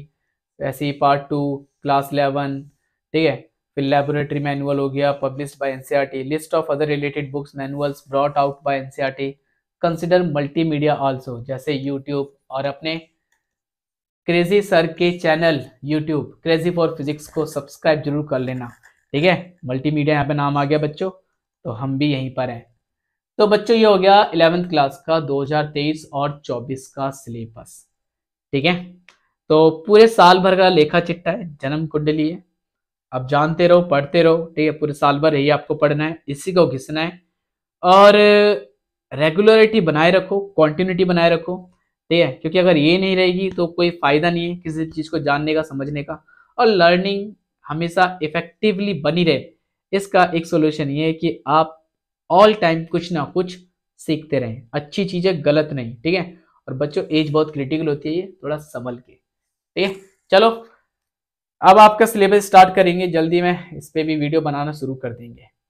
ऐसी ऐसे ही पार्ट टू क्लास इलेवन ठीक है फिर लेबोरेटरी मैनुअल हो गया publish by NCERT list of other related books manuals brought out by NCERT consider multimedia also जैसे यूट्यूब और अपने क्रेजी सर के channel YouTube crazy for physics को सब्सक्राइब जरूर कर लेना ठीक है मल्टी मीडिया यहाँ पे नाम आ गया बच्चों तो हम भी यहीं पर हैं तो बच्चों ये हो गया इलेवेंथ क्लास का 2023 और 24 का सिलेबस ठीक है तो पूरे साल भर का लेखा चिट्ठा है जन्म कुंडली है आप जानते रहो पढ़ते रहो ठीक है पूरे साल भर यही आपको पढ़ना है इसी को घिसना है और रेगुलरिटी बनाए रखो कॉन्टिन्यूटी बनाए रखो ठीक है क्योंकि अगर ये नहीं रहेगी तो कोई फायदा नहीं है किसी चीज़ को जानने का समझने का और लर्निंग हमेशा इफेक्टिवली बनी रहे इसका एक सोल्यूशन ये है कि आप ऑल टाइम कुछ ना कुछ सीखते रहें अच्छी चीज़ें गलत नहीं ठीक है और बच्चों एज बहुत क्रिटिकल होती है ये थोड़ा संभल के ठीक है चलो अब आपका सिलेबस स्टार्ट करेंगे जल्दी में इस पर भी वीडियो बनाना शुरू कर देंगे